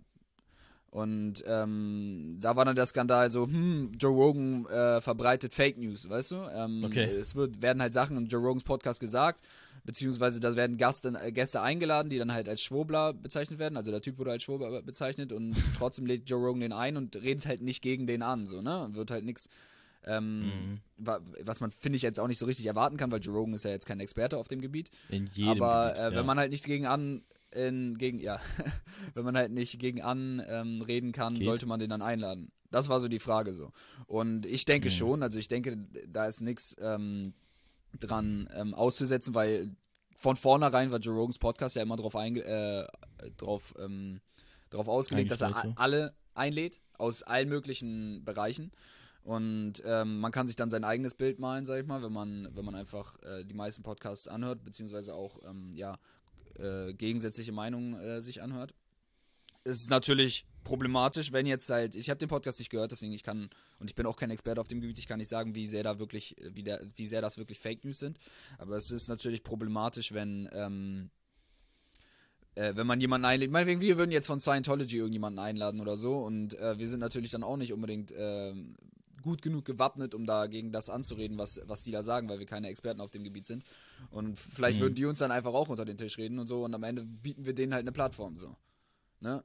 Und ähm, da war dann der Skandal so, hm, Joe Rogan äh, verbreitet Fake News, weißt du? Ähm, okay. Es wird, werden halt Sachen in Joe Rogans Podcast gesagt beziehungsweise da werden Gäste, äh, Gäste eingeladen, die dann halt als Schwobler bezeichnet werden. Also der Typ wurde als Schwobler bezeichnet und trotzdem lädt Joe Rogan den ein und redet halt nicht gegen den an, so, ne? Wird halt nichts. Ähm, mhm. Was man, finde ich, jetzt auch nicht so richtig erwarten kann, weil Joe Rogan ist ja jetzt kein Experte auf dem Gebiet. In jedem Aber Gebiet, äh, wenn ja. man halt nicht gegen an in, gegen, ja, wenn man halt nicht gegen an ähm, reden kann, Geht. sollte man den dann einladen. Das war so die Frage so. Und ich denke mhm. schon, also ich denke, da ist nichts ähm, dran ähm, auszusetzen, weil von vornherein war Joe Rogans Podcast ja immer darauf äh, drauf, ähm, drauf ausgelegt, dass er alle einlädt aus allen möglichen Bereichen. Und ähm, man kann sich dann sein eigenes Bild malen, sag ich mal, wenn man, wenn man einfach äh, die meisten Podcasts anhört, beziehungsweise auch ähm, ja, äh, gegensätzliche Meinungen äh, sich anhört. Es ist natürlich problematisch, wenn jetzt halt, ich habe den Podcast nicht gehört, deswegen ich kann und ich bin auch kein Experte auf dem Gebiet, ich kann nicht sagen, wie sehr da wirklich, äh, wie, der, wie sehr das wirklich Fake News sind. Aber es ist natürlich problematisch, wenn, ähm, äh, wenn man jemanden einlädt. Meinetwegen, wir würden jetzt von Scientology irgendjemanden einladen oder so. Und äh, wir sind natürlich dann auch nicht unbedingt äh, gut genug gewappnet, um dagegen das anzureden, was, was die da sagen, weil wir keine Experten auf dem Gebiet sind. Und vielleicht mhm. würden die uns dann einfach auch unter den Tisch reden und so. Und am Ende bieten wir denen halt eine Plattform so. Ne?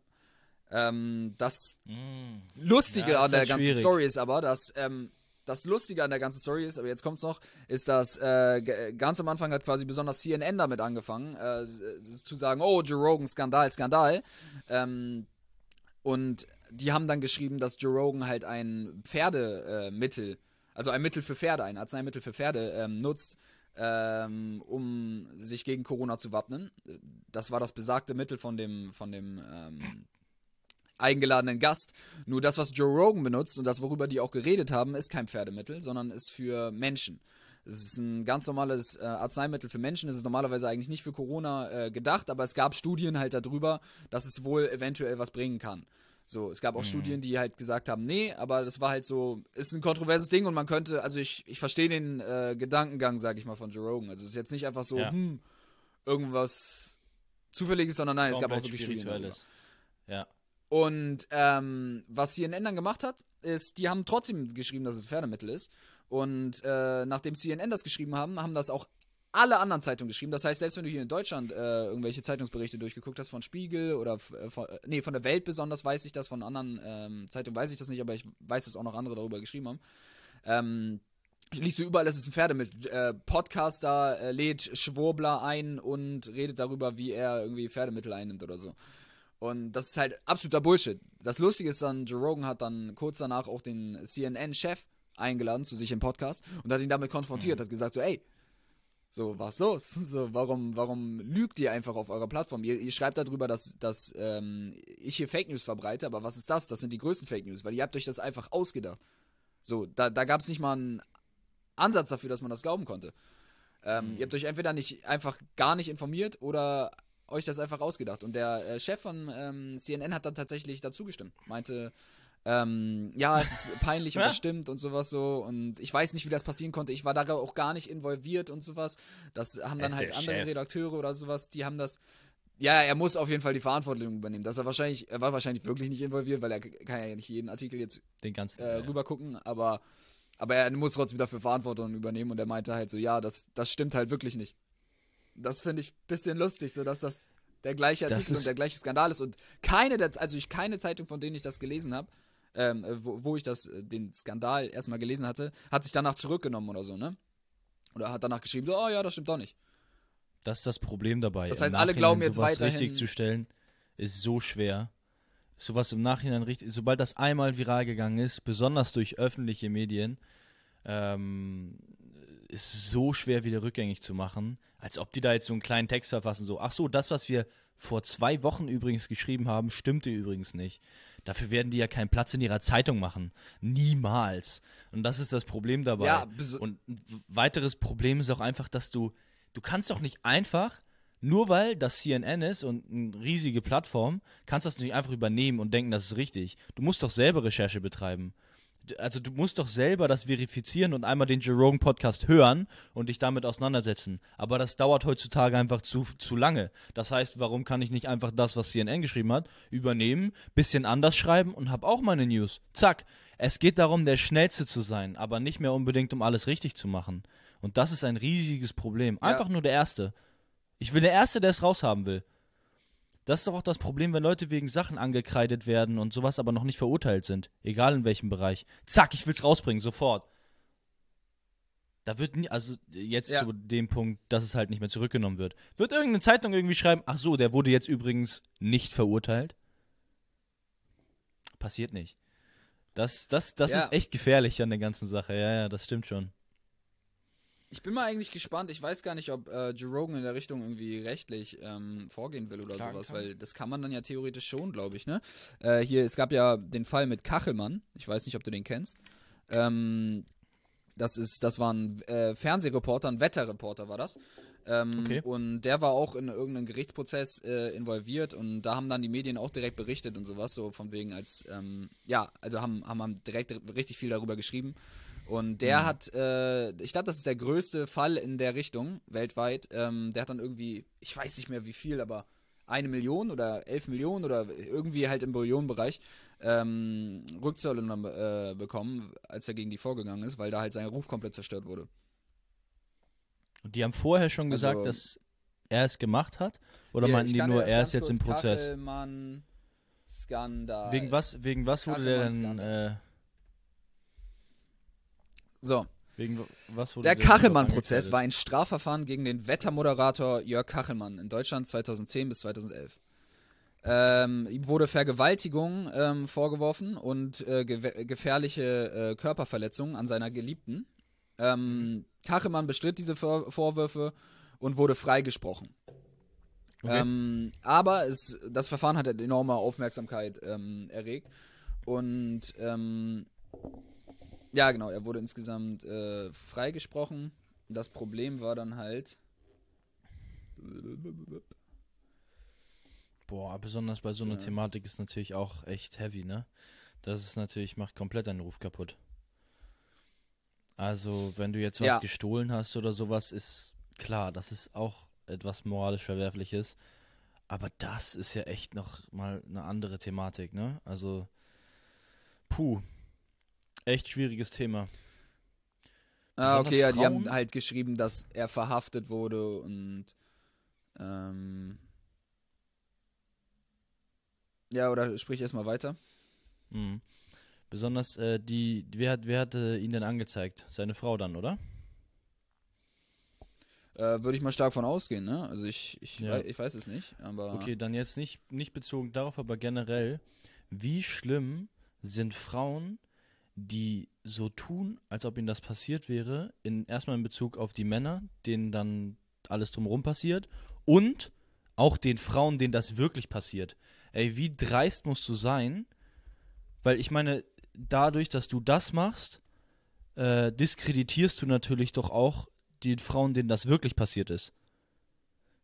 Ähm, das mm. Lustige ja, an der halt ganzen schwierig. Story ist aber, dass ähm, das Lustige an der ganzen Story ist, aber jetzt kommt's noch, ist, dass äh, ganz am Anfang hat quasi besonders CNN damit angefangen, äh, äh, zu sagen, oh, Joe Rogan, Skandal, Skandal. Ähm, und die haben dann geschrieben, dass Joe Rogan halt ein Pferdemittel, äh, also ein Mittel für Pferde, ein Arzneimittel für Pferde ähm, nutzt, ähm, um sich gegen Corona zu wappnen. Das war das besagte Mittel von dem, von dem ähm, eingeladenen Gast. Nur das, was Joe Rogan benutzt und das, worüber die auch geredet haben, ist kein Pferdemittel, sondern ist für Menschen. Es ist ein ganz normales äh, Arzneimittel für Menschen. Es ist normalerweise eigentlich nicht für Corona äh, gedacht, aber es gab Studien halt darüber, dass es wohl eventuell was bringen kann. So, es gab auch mhm. Studien, die halt gesagt haben, nee, aber das war halt so, ist ein kontroverses Ding und man könnte, also ich, ich verstehe den äh, Gedankengang, sag ich mal, von Joe Rogan. Also es ist jetzt nicht einfach so, ja. hm, irgendwas Zufälliges, sondern nein, Komplett es gab auch wirklich Studien darüber. Ja. Und ähm, was CNN dann gemacht hat, ist, die haben trotzdem geschrieben, dass es Pferdemittel ist. Und äh, nachdem CNN das geschrieben haben, haben das auch alle anderen Zeitungen geschrieben. Das heißt, selbst wenn du hier in Deutschland äh, irgendwelche Zeitungsberichte durchgeguckt hast von Spiegel oder äh, von, äh, nee, von der Welt besonders weiß ich das, von anderen ähm, Zeitungen weiß ich das nicht, aber ich weiß, dass auch noch andere darüber geschrieben haben. Ähm, liest du überall, es ist ein Pferdemittel. Äh, Podcaster äh, lädt Schwurbler ein und redet darüber, wie er irgendwie Pferdemittel einnimmt oder so. Und das ist halt absoluter Bullshit. Das Lustige ist dann, Joe Rogan hat dann kurz danach auch den CNN-Chef eingeladen zu sich im Podcast und hat ihn damit konfrontiert, mhm. hat gesagt so, ey, so, was los? So, warum, warum lügt ihr einfach auf eurer Plattform? Ihr, ihr schreibt darüber, dass, dass ähm, ich hier Fake News verbreite, aber was ist das? Das sind die größten Fake News, weil ihr habt euch das einfach ausgedacht. So, da, da gab es nicht mal einen Ansatz dafür, dass man das glauben konnte. Ähm, mhm. Ihr habt euch entweder nicht einfach gar nicht informiert oder euch das einfach ausgedacht? Und der äh, Chef von ähm, CNN hat dann tatsächlich dazu gestimmt. Meinte, ähm, ja, es ist peinlich und das stimmt und sowas so. Und ich weiß nicht, wie das passieren konnte. Ich war da auch gar nicht involviert und sowas. Das haben dann halt andere Chef. Redakteure oder sowas, die haben das. Ja, er muss auf jeden Fall die Verantwortung übernehmen. Dass er wahrscheinlich, er war wahrscheinlich wirklich nicht involviert, weil er kann ja nicht jeden Artikel jetzt Den ganzen, äh, rüber gucken, aber, aber er muss trotzdem dafür Verantwortung übernehmen und er meinte halt so, ja, das, das stimmt halt wirklich nicht. Das finde ich ein bisschen lustig, so dass das der gleiche Artikel und der gleiche Skandal ist. Und keine der, also ich keine Zeitung, von denen ich das gelesen habe, ähm, wo, wo ich das, äh, den Skandal erstmal gelesen hatte, hat sich danach zurückgenommen oder so, ne? Oder hat danach geschrieben, so, oh ja, das stimmt doch nicht. Das ist das Problem dabei. Das heißt, alle glauben jetzt weiterhin. richtig zu stellen, ist so schwer. Sowas im Nachhinein richtig, sobald das einmal viral gegangen ist, besonders durch öffentliche Medien, ähm, ist so schwer wieder rückgängig zu machen, als ob die da jetzt so einen kleinen Text verfassen, so, ach so, das, was wir vor zwei Wochen übrigens geschrieben haben, stimmte übrigens nicht. Dafür werden die ja keinen Platz in ihrer Zeitung machen. Niemals. Und das ist das Problem dabei. Ja, und ein weiteres Problem ist auch einfach, dass du, du kannst doch nicht einfach, nur weil das CNN ist und eine riesige Plattform, kannst du das nicht einfach übernehmen und denken, das ist richtig. Du musst doch selber Recherche betreiben also du musst doch selber das verifizieren und einmal den Jerome Podcast hören und dich damit auseinandersetzen. Aber das dauert heutzutage einfach zu, zu lange. Das heißt, warum kann ich nicht einfach das, was CNN geschrieben hat, übernehmen, bisschen anders schreiben und hab auch meine News. Zack. Es geht darum, der Schnellste zu sein, aber nicht mehr unbedingt, um alles richtig zu machen. Und das ist ein riesiges Problem. Einfach ja. nur der Erste. Ich will der Erste, der es raushaben will. Das ist doch auch das Problem, wenn Leute wegen Sachen angekreidet werden und sowas aber noch nicht verurteilt sind. Egal in welchem Bereich. Zack, ich will's rausbringen, sofort. Da wird nie, also jetzt ja. zu dem Punkt, dass es halt nicht mehr zurückgenommen wird. Wird irgendeine Zeitung irgendwie schreiben, ach so, der wurde jetzt übrigens nicht verurteilt? Passiert nicht. Das, das, das ja. ist echt gefährlich an der ganzen Sache. Ja, ja, das stimmt schon. Ich bin mal eigentlich gespannt. Ich weiß gar nicht, ob äh, Joe Rogan in der Richtung irgendwie rechtlich ähm, vorgehen will oder Klagen sowas, kann. weil das kann man dann ja theoretisch schon, glaube ich. Ne? Äh, hier, es gab ja den Fall mit Kachelmann. Ich weiß nicht, ob du den kennst. Ähm, das ist, das war ein äh, Fernsehreporter, ein Wetterreporter war das. Ähm, okay. Und der war auch in irgendeinen Gerichtsprozess äh, involviert und da haben dann die Medien auch direkt berichtet und sowas, so von wegen als, ähm, ja, also haben, haben direkt richtig viel darüber geschrieben. Und der mhm. hat, äh, ich glaube, das ist der größte Fall in der Richtung weltweit. Ähm, der hat dann irgendwie, ich weiß nicht mehr wie viel, aber eine Million oder elf Millionen oder irgendwie halt im Billionenbereich ähm, Rückzahlungen äh, bekommen, als er gegen die vorgegangen ist, weil da halt sein Ruf komplett zerstört wurde. Und die haben vorher schon also gesagt, also, dass er es gemacht hat? Oder ja, meinten die nur, er ist jetzt im Prozess? Kachelmann Skandal. Wegen was, wegen was wurde der denn äh, so. Wegen was wurde der Kachelmann-Prozess war ein Strafverfahren gegen den Wettermoderator Jörg Kachelmann in Deutschland 2010 bis 2011. Ähm, ihm wurde Vergewaltigung ähm, vorgeworfen und äh, ge gefährliche äh, Körperverletzungen an seiner Geliebten. Ähm, Kachelmann bestritt diese Vor Vorwürfe und wurde freigesprochen. Okay. Ähm, aber es, das Verfahren hat enorme Aufmerksamkeit ähm, erregt. Und ähm, ja, genau, er wurde insgesamt äh, freigesprochen. Das Problem war dann halt. Boah, besonders bei so einer ja. Thematik ist natürlich auch echt heavy, ne? Das ist natürlich, macht komplett deinen Ruf kaputt. Also, wenn du jetzt was ja. gestohlen hast oder sowas, ist klar, das ist auch etwas moralisch Verwerfliches. Aber das ist ja echt noch mal eine andere Thematik, ne? Also, puh. Echt schwieriges Thema. Ah, Besonders okay, ja, die haben halt geschrieben, dass er verhaftet wurde und ähm, ja, oder sprich erstmal weiter. Mhm. Besonders äh, die, wer hat, wer hatte ihn denn angezeigt? Seine Frau dann, oder? Äh, Würde ich mal stark von ausgehen, ne? Also ich, ich, ja. ich weiß es nicht, aber. Okay, dann jetzt nicht, nicht bezogen darauf, aber generell, wie schlimm sind Frauen, die so tun, als ob ihnen das passiert wäre, in, erstmal in Bezug auf die Männer, denen dann alles drumherum passiert und auch den Frauen, denen das wirklich passiert. Ey, wie dreist musst du sein? Weil ich meine, dadurch, dass du das machst, äh, diskreditierst du natürlich doch auch die Frauen, denen das wirklich passiert ist.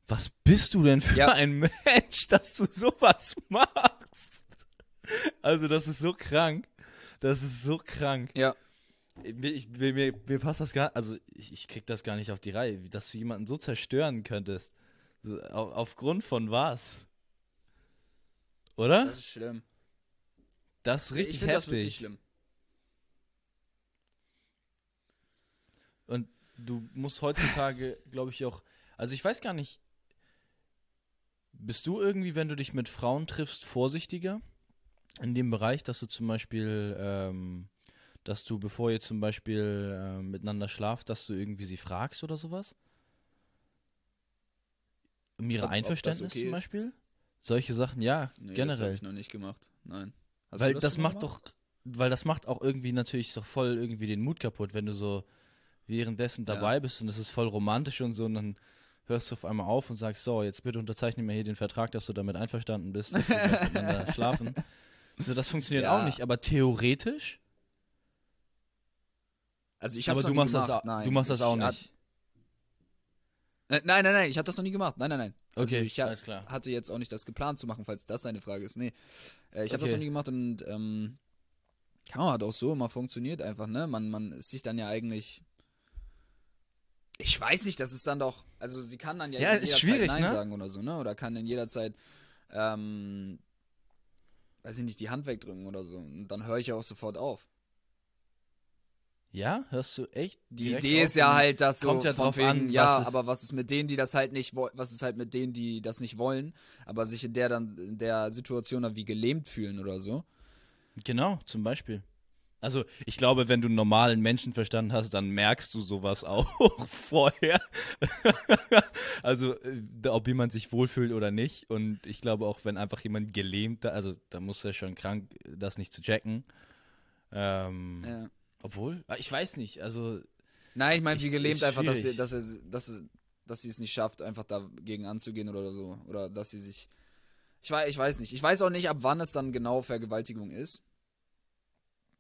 Was bist du denn für ja. ein Mensch, dass du sowas machst? Also, das ist so krank. Das ist so krank. Ja. Mir, ich, mir, mir passt das gar also ich, ich krieg das gar nicht auf die Reihe, dass du jemanden so zerstören könntest. auf, aufgrund von was? Oder? Das ist schlimm. Das ist richtig ich heftig. Das wirklich schlimm. Und du musst heutzutage, glaube ich, auch. Also ich weiß gar nicht. Bist du irgendwie, wenn du dich mit Frauen triffst, vorsichtiger? in dem Bereich, dass du zum Beispiel, ähm, dass du, bevor ihr zum Beispiel äh, miteinander schlaft, dass du irgendwie sie fragst oder sowas? Um ihre ob, Einverständnis ob okay zum Beispiel? Ist. Solche Sachen, ja, nee, generell. Das habe ich noch nicht gemacht, nein. Hast weil das, das macht gemacht? doch, weil das macht auch irgendwie natürlich doch voll irgendwie den Mut kaputt, wenn du so währenddessen dabei ja. bist und es ist voll romantisch und so und dann hörst du auf einmal auf und sagst, so, jetzt bitte unterzeichne mir hier den Vertrag, dass du damit einverstanden bist, dass wir miteinander schlafen. So, das funktioniert ja. auch nicht, aber theoretisch? Also ich habe du, machst das, nein, du machst das auch nicht. Äh, nein, nein, nein, ich habe das noch nie gemacht. Nein, nein, nein. Also, okay, also ich alles klar. hatte jetzt auch nicht das geplant zu machen, falls das deine Frage ist. Nee, äh, ich habe okay. das noch nie gemacht und ähm, ja, hat auch so immer funktioniert einfach, ne? Man, man ist sich dann ja eigentlich ich weiß nicht, das ist dann doch, also sie kann dann ja, ja jederzeit Nein ne? sagen oder so, ne? Oder kann in jeder Zeit ähm, weiß ich nicht, die Hand wegdrücken oder so. Und dann höre ich ja auch sofort auf. Ja, hörst du echt? Die Idee ist ja halt, dass so ja drauf wegen, an, ja, aber was ist mit denen, die das halt nicht wollen, was ist halt mit denen, die das nicht wollen, aber sich in der dann in der Situation dann wie gelähmt fühlen oder so. Genau, zum Beispiel. Also ich glaube, wenn du einen normalen Menschenverstand hast, dann merkst du sowas auch vorher. also äh, ob jemand sich wohlfühlt oder nicht. Und ich glaube auch, wenn einfach jemand gelähmt, also da muss er schon krank, das nicht zu checken. Ähm, ja. Obwohl, ah, ich weiß nicht. Also nein, ich meine, wie gelähmt einfach, dass sie, dass, sie, dass, sie, dass sie es nicht schafft, einfach dagegen anzugehen oder so, oder dass sie sich ich weiß, ich weiß nicht. Ich weiß auch nicht, ab wann es dann genau Vergewaltigung ist.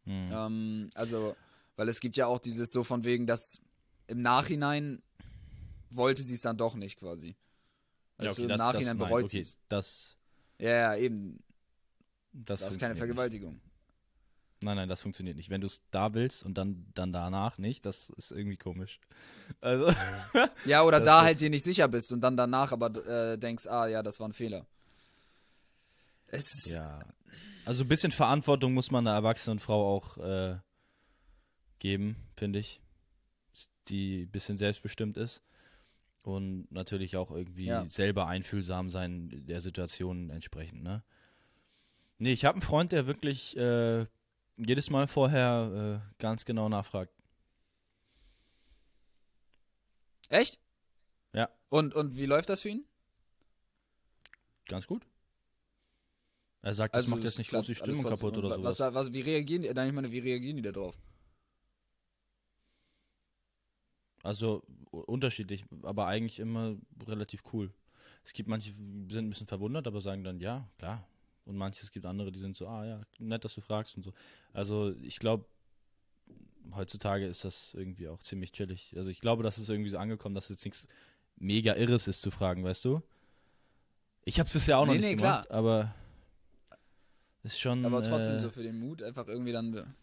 Mhm. Ähm, also, weil es gibt ja auch dieses so von wegen, dass im Nachhinein wollte sie es dann doch nicht quasi. Also ja, okay, im Nachhinein das bereut sie es. Okay, das. Ja, eben. Das, das ist keine Vergewaltigung. Nicht. Nein, nein, das funktioniert nicht. Wenn du es da willst und dann, dann danach nicht, das ist irgendwie komisch. Also, ja, oder da halt dir nicht sicher bist und dann danach aber äh, denkst, ah ja, das war ein Fehler. Es ist, ja. Also ein bisschen Verantwortung muss man einer erwachsenen Frau auch äh, geben, finde ich. Die ein bisschen selbstbestimmt ist. Und natürlich auch irgendwie ja. selber einfühlsam sein der Situation entsprechend, ne? Nee, ich habe einen Freund, der wirklich äh, jedes Mal vorher äh, ganz genau nachfragt. Echt? Ja. Und, und wie läuft das für ihn? Ganz gut. Er sagt, das also, macht jetzt nicht bloß die Stimmung kaputt oder so. Was, was, wie reagieren die, ich meine, wie reagieren die da drauf? Also unterschiedlich, aber eigentlich immer relativ cool. Es gibt manche, die sind ein bisschen verwundert, aber sagen dann, ja, klar. Und manches gibt andere, die sind so, ah ja, nett, dass du fragst und so. Also ich glaube, heutzutage ist das irgendwie auch ziemlich chillig. Also ich glaube, das ist irgendwie so angekommen, dass jetzt nichts mega Irres ist zu fragen, weißt du? Ich habe es bisher auch noch nee, nicht nee, gemacht, klar. aber ist schon. Aber trotzdem äh, so für den Mut einfach irgendwie dann.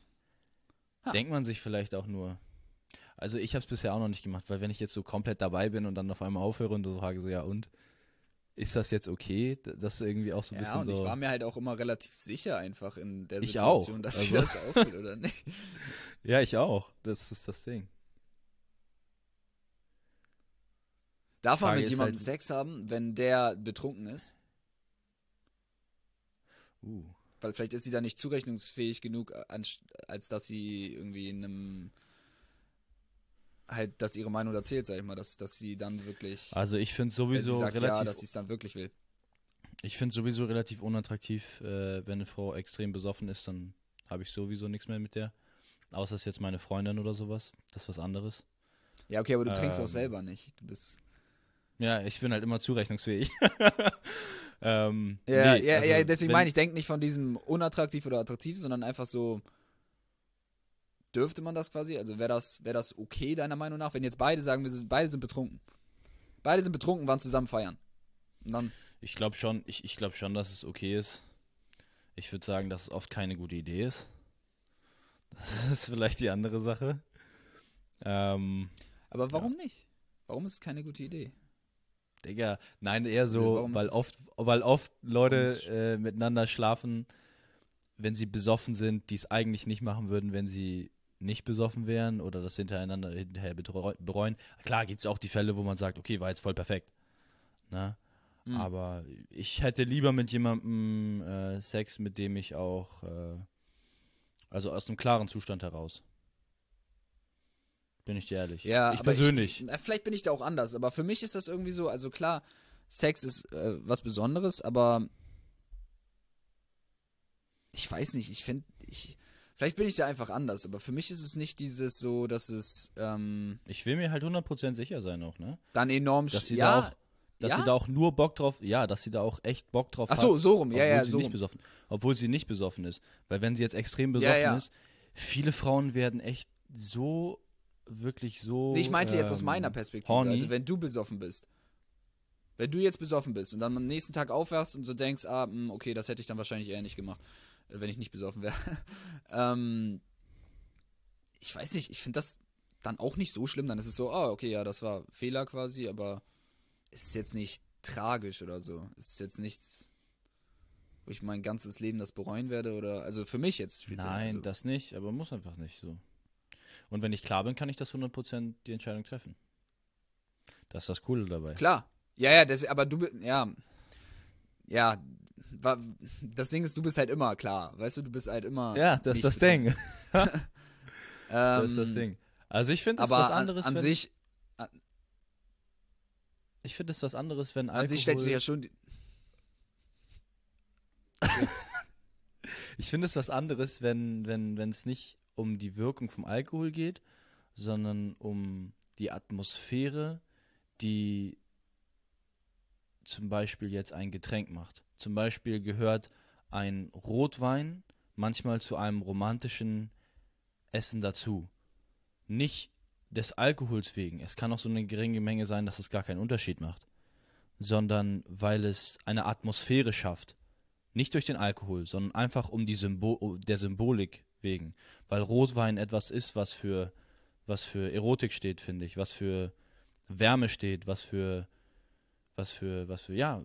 Ha. Denkt man sich vielleicht auch nur. Also ich habe es bisher auch noch nicht gemacht, weil wenn ich jetzt so komplett dabei bin und dann auf einmal aufhöre und so frage so, ja und? Ist das jetzt okay? Das ist irgendwie auch so ein ja, bisschen und so. Ich war mir halt auch immer relativ sicher einfach in der Situation, ich dass also. ich das auch will oder nicht. ja, ich auch. Das ist das Ding. Darf man mit jemandem halt Sex haben, wenn der betrunken ist? Uh weil vielleicht ist sie da nicht zurechnungsfähig genug, äh, als dass sie irgendwie in einem halt, dass ihre Meinung erzählt, sag ich mal, dass, dass sie dann wirklich. Also ich finde sowieso sagt, relativ. Ja, dass sie es dann wirklich will. Ich finde sowieso relativ unattraktiv, äh, wenn eine Frau extrem besoffen ist, dann habe ich sowieso nichts mehr mit der. Außer es jetzt meine Freundin oder sowas. Das ist was anderes. Ja, okay, aber du ähm, trinkst auch ähm. selber nicht. Du bist. Ja, ich bin halt immer zurechnungsfähig. Ähm, ja, nee, ja, also, ja, deswegen wenn, meine ich, denke nicht von diesem unattraktiv oder attraktiv, sondern einfach so, dürfte man das quasi? Also wäre das, wär das okay, deiner Meinung nach? Wenn jetzt beide sagen, wir sind, beide sind betrunken. Beide sind betrunken, waren zusammen feiern. Und dann. Ich glaube schon, ich, ich glaube schon, dass es okay ist. Ich würde sagen, dass es oft keine gute Idee ist. Das ist vielleicht die andere Sache. Ähm, Aber warum ja. nicht? Warum ist es keine gute Idee? Digga, nein, eher so, Warum weil oft, weil oft Leute äh, miteinander schlafen, wenn sie besoffen sind, die es eigentlich nicht machen würden, wenn sie nicht besoffen wären oder das hintereinander hinterher bereuen. Klar gibt es auch die Fälle, wo man sagt, okay, war jetzt voll perfekt. Ne? Mhm. Aber ich hätte lieber mit jemandem äh, Sex, mit dem ich auch, äh, also aus einem klaren Zustand heraus. Bin ich dir ehrlich. Ja, ich persönlich. Ich, vielleicht bin ich da auch anders, aber für mich ist das irgendwie so, also klar, Sex ist äh, was Besonderes, aber ich weiß nicht, ich finde, ich, vielleicht bin ich da einfach anders, aber für mich ist es nicht dieses so, dass es. Ähm, ich will mir halt 100% sicher sein auch, ne? Dann enorm dass sie ja, da auch, Dass ja? sie da auch nur Bock drauf, ja, dass sie da auch echt Bock drauf Ach so, hat. Ach so, rum, ja, ja, so. Nicht rum. besoffen, obwohl sie nicht besoffen ist. Weil wenn sie jetzt extrem besoffen ja, ist, viele Frauen werden echt so wirklich so. Nee, ich meinte ähm, jetzt aus ähm, meiner Perspektive, also horny. also wenn du besoffen bist. Wenn du jetzt besoffen bist und dann am nächsten Tag aufwachst und so denkst, ah, hm, okay, das hätte ich dann wahrscheinlich eher nicht gemacht, äh, wenn ich nicht besoffen wäre. ähm, ich weiß nicht, ich finde das dann auch nicht so schlimm. Dann ist es so, ah, okay, ja, das war Fehler quasi, aber es ist jetzt nicht tragisch oder so. Es ist jetzt nichts, wo ich mein ganzes Leben das bereuen werde oder, also für mich jetzt speziell. Nein, so. Also das nicht, aber muss einfach nicht so. Und wenn ich klar bin, kann ich das 100% die Entscheidung treffen. Das ist das Coole dabei. Klar. Ja, ja, das, aber du, ja. Ja, das Ding ist, du bist halt immer klar. Weißt du, du bist halt immer. Ja, das ist das Ding. das ähm, ist das Ding. Also ich finde es was anderes. An, an sich. An, ich finde es was anderes, wenn Alkohol. An sich steckst du ja schon. ich finde es was anderes, wenn wenn wenn es nicht um die Wirkung vom Alkohol geht, sondern um die Atmosphäre, die zum Beispiel jetzt ein Getränk macht. Zum Beispiel gehört ein Rotwein manchmal zu einem romantischen Essen dazu. Nicht des Alkohols wegen. Es kann auch so eine geringe Menge sein, dass es gar keinen Unterschied macht. Sondern weil es eine Atmosphäre schafft. Nicht durch den Alkohol, sondern einfach um die Symbol der Symbolik wegen. Weil Rotwein etwas ist, was für, was für Erotik steht, finde ich, was für Wärme steht, was für, was für, was für, ja,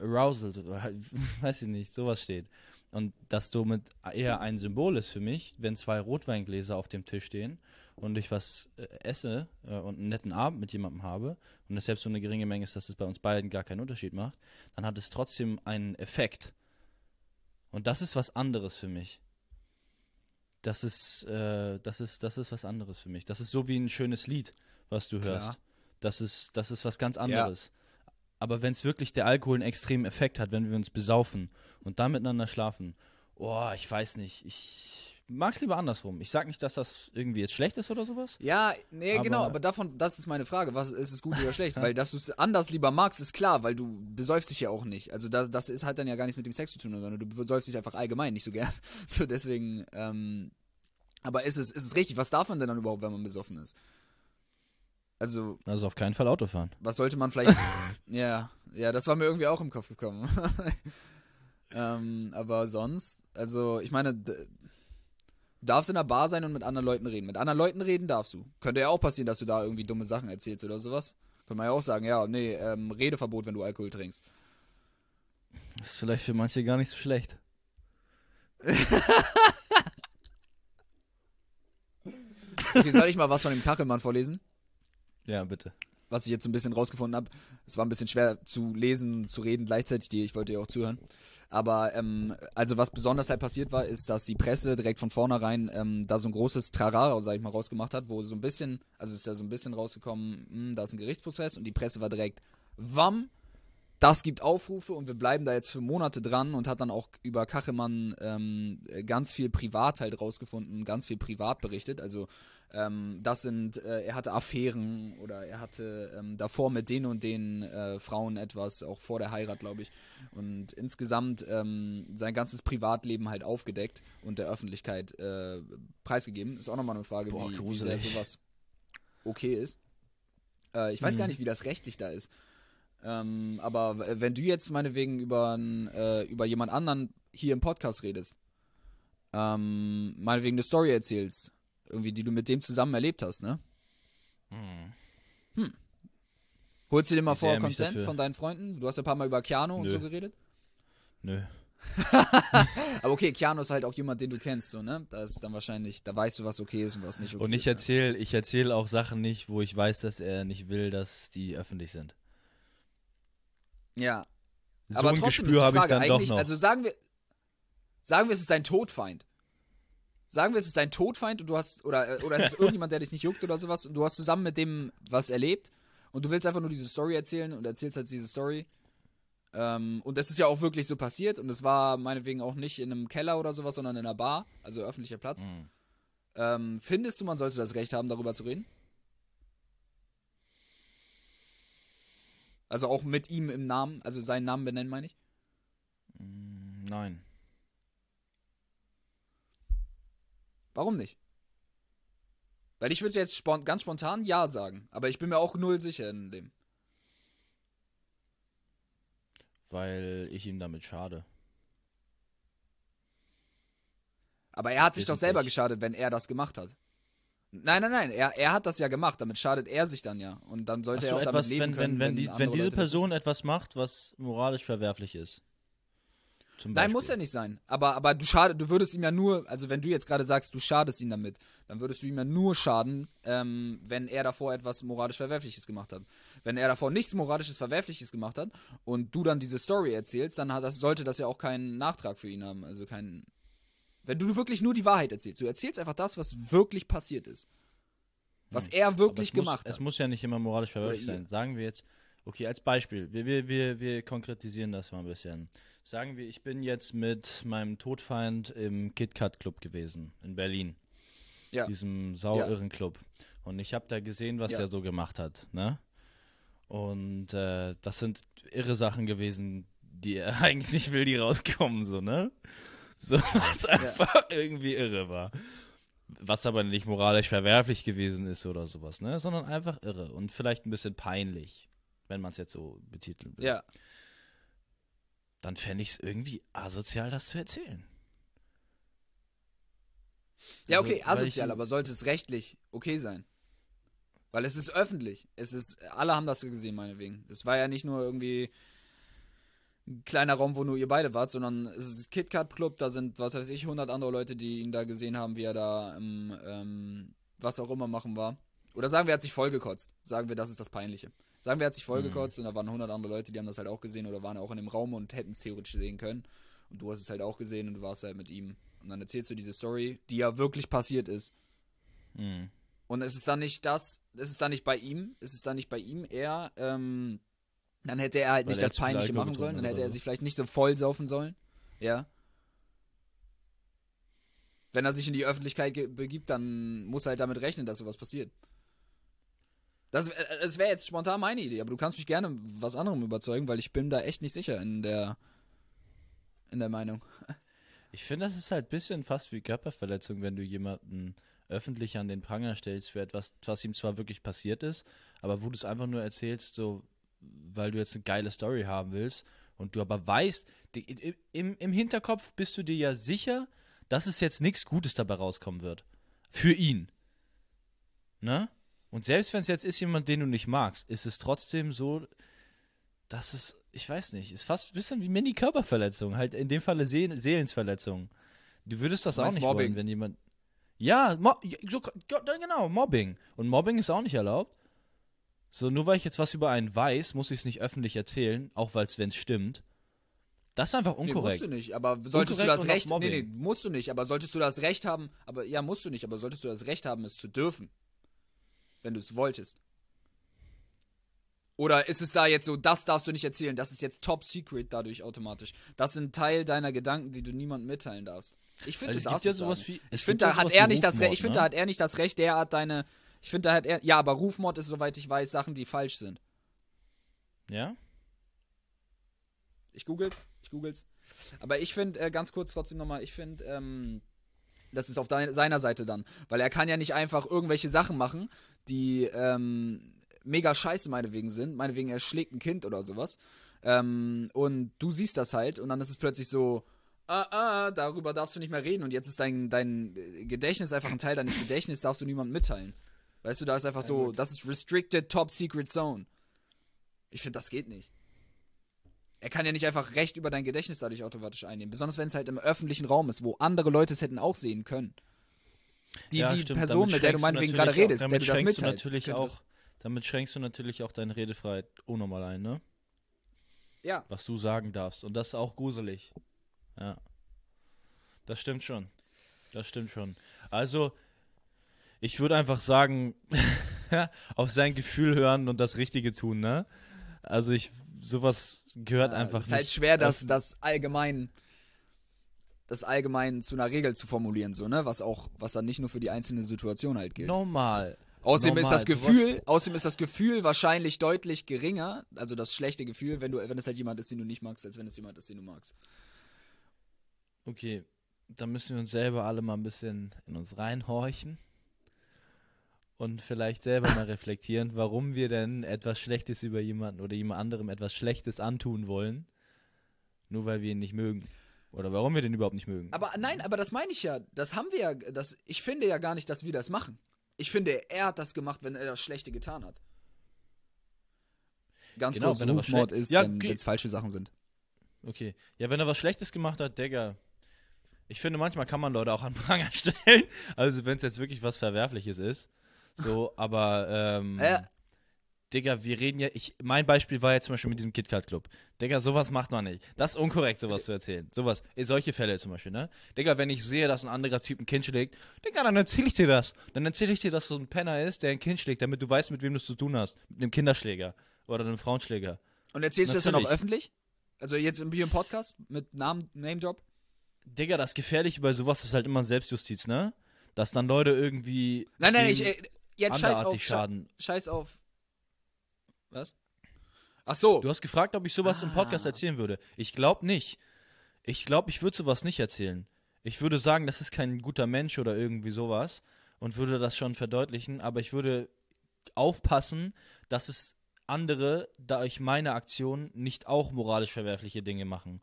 Arousal, weiß ich nicht, sowas steht. Und dass somit eher ein Symbol ist für mich, wenn zwei Rotweingläser auf dem Tisch stehen und ich was äh, esse äh, und einen netten Abend mit jemandem habe und es selbst so eine geringe Menge ist, dass es bei uns beiden gar keinen Unterschied macht, dann hat es trotzdem einen Effekt. Und das ist was anderes für mich das ist, äh, das ist, das ist was anderes für mich. Das ist so wie ein schönes Lied, was du Klar. hörst. Das ist, das ist was ganz anderes. Ja. Aber wenn es wirklich der Alkohol einen extremen Effekt hat, wenn wir uns besaufen und dann miteinander schlafen, oh, ich weiß nicht, ich mag es lieber andersrum. Ich sag nicht, dass das irgendwie jetzt schlecht ist oder sowas. Ja, nee, genau, aber genau, aber davon, das ist meine Frage. Was ist es gut oder schlecht? weil dass du es anders lieber magst, ist klar, weil du besäufst dich ja auch nicht. Also das, das ist halt dann ja gar nichts mit dem Sex zu tun, sondern du besäufst dich einfach allgemein nicht so gern. So deswegen, ähm, aber ist es, ist es richtig? Was darf man denn dann überhaupt, wenn man besoffen ist? Also. Also auf keinen Fall Auto fahren. Was sollte man vielleicht. ja, ja, das war mir irgendwie auch im Kopf gekommen. ähm, aber sonst, also ich meine, Du darfst in der Bar sein und mit anderen Leuten reden. Mit anderen Leuten reden darfst du. Könnte ja auch passieren, dass du da irgendwie dumme Sachen erzählst oder sowas. Könnte man ja auch sagen, ja, nee, ähm, Redeverbot, wenn du Alkohol trinkst. Das ist vielleicht für manche gar nicht so schlecht. okay, soll ich mal was von dem Kachelmann vorlesen? Ja, bitte. Was ich jetzt so ein bisschen rausgefunden habe. Es war ein bisschen schwer zu lesen, und zu reden gleichzeitig. Die, ich wollte ja auch zuhören. Aber ähm, also was besonders halt passiert war, ist, dass die Presse direkt von vornherein ähm, da so ein großes Trara, sag ich mal, rausgemacht hat, wo so ein bisschen, also ist ja so ein bisschen rausgekommen, mh, hm, da ist ein Gerichtsprozess und die Presse war direkt, wamm, das gibt Aufrufe und wir bleiben da jetzt für Monate dran und hat dann auch über Kachemann ähm, ganz viel privat halt rausgefunden, ganz viel privat berichtet. Also ähm, das sind, äh, er hatte Affären oder er hatte ähm, davor mit den und den äh, Frauen etwas, auch vor der Heirat, glaube ich. Und insgesamt ähm, sein ganzes Privatleben halt aufgedeckt und der Öffentlichkeit äh, preisgegeben. Ist auch nochmal eine Frage, Boah, wie, wie sehr sowas okay ist. Äh, ich weiß hm. gar mhm. nicht, wie das rechtlich da ist. Ähm, aber wenn du jetzt meinetwegen über, äh, über jemand anderen hier im Podcast redest, ähm, meinetwegen eine Story erzählst, irgendwie, die du mit dem zusammen erlebt hast, ne? Hm. hm. Holst du dir mal vor Consent von deinen Freunden? Du hast ja ein paar Mal über Keanu Nö. und so geredet. Nö. aber okay, Keanu ist halt auch jemand, den du kennst, so, ne? Da ist dann wahrscheinlich, da weißt du, was okay ist und was nicht okay ist. Und ne? ich erzähle, ich erzähle auch Sachen nicht, wo ich weiß, dass er nicht will, dass die öffentlich sind. Ja. So aber ein trotzdem Gespür habe ich dann doch noch. Also sagen wir, sagen wir, es ist dein Todfeind. Sagen wir, es ist dein Todfeind und du hast, oder, äh, oder es ist irgendjemand, der dich nicht juckt oder sowas und du hast zusammen mit dem was erlebt und du willst einfach nur diese Story erzählen und erzählst halt diese Story. Ähm, und das ist ja auch wirklich so passiert und es war meinetwegen auch nicht in einem Keller oder sowas, sondern in einer Bar, also öffentlicher Platz. Mhm. Ähm, findest du, man sollte das Recht haben, darüber zu reden? Also auch mit ihm im Namen, also seinen Namen benennen, meine ich? Mm, nein. Warum nicht? Weil ich würde jetzt spont ganz spontan Ja sagen, aber ich bin mir auch null sicher in dem. Weil ich ihm damit schade. Aber er hat sich doch selber geschadet, wenn er das gemacht hat. Nein, nein, nein. Er, er hat das ja gemacht. Damit schadet er sich dann ja. Und dann sollte so, er auch etwas, damit leben wenn, können. Wenn, wenn, die, wenn diese Leute Person etwas macht, was moralisch verwerflich ist. Nein, muss ja nicht sein. Aber, aber du, schade, du würdest ihm ja nur, also wenn du jetzt gerade sagst, du schadest ihn damit, dann würdest du ihm ja nur schaden, ähm, wenn er davor etwas moralisch Verwerfliches gemacht hat. Wenn er davor nichts moralisches Verwerfliches gemacht hat und du dann diese Story erzählst, dann hat das, sollte das ja auch keinen Nachtrag für ihn haben. Also keinen wenn du wirklich nur die Wahrheit erzählst. Du erzählst einfach das, was wirklich passiert ist. Was hm. er wirklich es gemacht muss, hat. Es muss ja nicht immer moralisch verwirrt sein. Sagen wir jetzt, okay, als Beispiel, wir, wir, wir, wir konkretisieren das mal ein bisschen. Sagen wir, ich bin jetzt mit meinem Todfeind im KitKat Club gewesen, in Berlin. Ja. Diesem sauirren ja. Club. Und ich habe da gesehen, was ja. er so gemacht hat, ne? Und äh, das sind irre Sachen gewesen, die er eigentlich nicht will, die rauskommen, so, ne? So, was einfach ja. irgendwie irre war. Was aber nicht moralisch verwerflich gewesen ist oder sowas, ne? Sondern einfach irre und vielleicht ein bisschen peinlich, wenn man es jetzt so betiteln will. Ja. Dann fände ich es irgendwie asozial, das zu erzählen. Ja, also, okay, asozial, aber sollte es rechtlich okay sein? Weil es ist öffentlich. Es ist, alle haben das gesehen, meinetwegen. Es war ja nicht nur irgendwie ein kleiner Raum, wo nur ihr beide wart, sondern es ist KitKat Club, da sind, was weiß ich, 100 andere Leute, die ihn da gesehen haben, wie er da ähm, ähm, was auch immer machen war. Oder sagen wir, er hat sich vollgekotzt. Sagen wir, das ist das Peinliche. Sagen wir, er hat sich vollgekotzt mhm. und da waren 100 andere Leute, die haben das halt auch gesehen oder waren auch in dem Raum und hätten es theoretisch sehen können. Und du hast es halt auch gesehen und du warst halt mit ihm. Und dann erzählst du diese Story, die ja wirklich passiert ist. Mhm. Und es ist dann nicht das, es ist dann nicht bei ihm, es ist dann nicht bei ihm, er, ähm, dann hätte er halt nicht das Peinliche machen sollen, dann hätte er sich vielleicht nicht so voll saufen sollen. Ja. Wenn er sich in die Öffentlichkeit begibt, dann muss er halt damit rechnen, dass sowas passiert. Das, äh, äh, das wäre jetzt spontan meine Idee, aber du kannst mich gerne was anderem überzeugen, weil ich bin da echt nicht sicher in der, in der Meinung. Ich finde, das ist halt ein bisschen fast wie Körperverletzung, wenn du jemanden öffentlich an den Pranger stellst für etwas, was ihm zwar wirklich passiert ist, aber wo du es einfach nur erzählst, so, weil du jetzt eine geile Story haben willst und du aber weißt, die, im, im Hinterkopf bist du dir ja sicher, dass es jetzt nichts Gutes dabei rauskommen wird. Für ihn. Ne? Und selbst wenn es jetzt ist jemand, den du nicht magst, ist es trotzdem so, dass es, ich weiß nicht, ist fast ein bisschen wie Mini-Körperverletzung, halt in dem Falle Se Seelensverletzung. Du würdest das du auch nicht Mobbing. wollen, wenn jemand. Ja, Mo so, genau, Mobbing. Und Mobbing ist auch nicht erlaubt. So, nur weil ich jetzt was über einen weiß, muss ich es nicht öffentlich erzählen, auch weil es, wenn es stimmt. Das ist einfach unkorrekt. Nee, musst du nicht, aber solltest unkorrekt du das Recht haben. Nee, nee, musst du nicht, aber solltest du das Recht haben, aber ja, musst du nicht, aber solltest du das Recht haben, es zu dürfen. Wenn du es wolltest. Oder ist es da jetzt so, das darfst du nicht erzählen, das ist jetzt top secret dadurch automatisch. Das sind Teil deiner Gedanken, die du niemandem mitteilen darfst. Ich finde, also es gibt ja sowas wie, Ich finde, da hat er ich finde, da hat ne? er nicht das Recht, derart deine ich finde da halt eher, ja, aber Rufmord ist, soweit ich weiß, Sachen, die falsch sind. Ja? Ich google's, ich google's. Aber ich finde, äh, ganz kurz trotzdem nochmal, ich finde, ähm, das ist auf seiner Seite dann. Weil er kann ja nicht einfach irgendwelche Sachen machen, die ähm, mega scheiße meinetwegen sind. Meinetwegen, er schlägt ein Kind oder sowas. Ähm, und du siehst das halt und dann ist es plötzlich so, ah, ah, darüber darfst du nicht mehr reden. Und jetzt ist dein, dein äh, Gedächtnis einfach ein Teil deines Gedächtnisses, darfst du niemandem mitteilen. Weißt du, da ist einfach ja, so, gut. das ist Restricted Top Secret Zone. Ich finde, das geht nicht. Er kann ja nicht einfach Recht über dein Gedächtnis dadurch automatisch einnehmen. Besonders wenn es halt im öffentlichen Raum ist, wo andere Leute es hätten auch sehen können. Die, ja, die stimmt. Person, damit mit der du meinetwegen gerade redest, damit der du das du natürlich auch, Damit schränkst du natürlich auch deine Redefreiheit unnormal ein, ne? Ja. Was du sagen darfst. Und das ist auch gruselig. Ja. Das stimmt schon. Das stimmt schon. Also, ich würde einfach sagen, auf sein Gefühl hören und das Richtige tun, ne? Also ich, sowas gehört ja, einfach nicht. Es ist halt schwer, das, das allgemein, das allgemein zu einer Regel zu formulieren, so, ne? Was auch, was dann nicht nur für die einzelne Situation halt gilt. Normal. Außerdem Normal, ist das Gefühl, sowas. außerdem ist das Gefühl wahrscheinlich deutlich geringer, also das schlechte Gefühl, wenn du, wenn es halt jemand ist, den du nicht magst, als wenn es jemand ist, den du magst. Okay, da müssen wir uns selber alle mal ein bisschen in uns reinhorchen und vielleicht selber mal reflektieren, warum wir denn etwas Schlechtes über jemanden oder jemand anderem etwas Schlechtes antun wollen, nur weil wir ihn nicht mögen. Oder warum wir den überhaupt nicht mögen. Aber nein, aber das meine ich ja. Das haben wir ja. Das, ich finde ja gar nicht, dass wir das machen. Ich finde, er hat das gemacht, wenn er das Schlechte getan hat. Ganz genau, kurz, wenn Rufmord ist, ja, wenn es falsche Sachen sind. Okay. Ja, wenn er was Schlechtes gemacht hat, Digga, ich finde, manchmal kann man Leute auch an Pranger stellen. Also, wenn es jetzt wirklich was Verwerfliches ist. So, aber ähm, äh. Digga, wir reden ja, ich, mein Beispiel war ja zum Beispiel mit diesem KitKat-Club. Digga, sowas macht man nicht. Das ist unkorrekt, sowas zu erzählen. Sowas, solche Fälle zum Beispiel, ne? Digga, wenn ich sehe, dass ein anderer Typ ein Kind schlägt, Digga, dann erzähle ich dir das. Dann erzähle ich dir, dass so ein Penner ist, der ein Kind schlägt, damit du weißt, mit wem du es zu tun hast. Mit einem Kinderschläger oder einem Frauenschläger. Und erzählst Natürlich. du das dann auch öffentlich? Also jetzt im Bio Podcast mit Namen, Name-Job? Digga, das Gefährliche bei sowas ist halt immer Selbstjustiz, ne? Dass dann Leute irgendwie. Nein, nein, ich, äh, jetzt scheiß auf, Schaden. Scheiß auf. Was? Ach so. Du hast gefragt, ob ich sowas ah. im Podcast ah. erzählen würde. Ich glaube nicht. Ich glaube, ich würde sowas nicht erzählen. Ich würde sagen, das ist kein guter Mensch oder irgendwie sowas und würde das schon verdeutlichen, aber ich würde aufpassen, dass es andere, da ich meine Aktion nicht auch moralisch verwerfliche Dinge machen.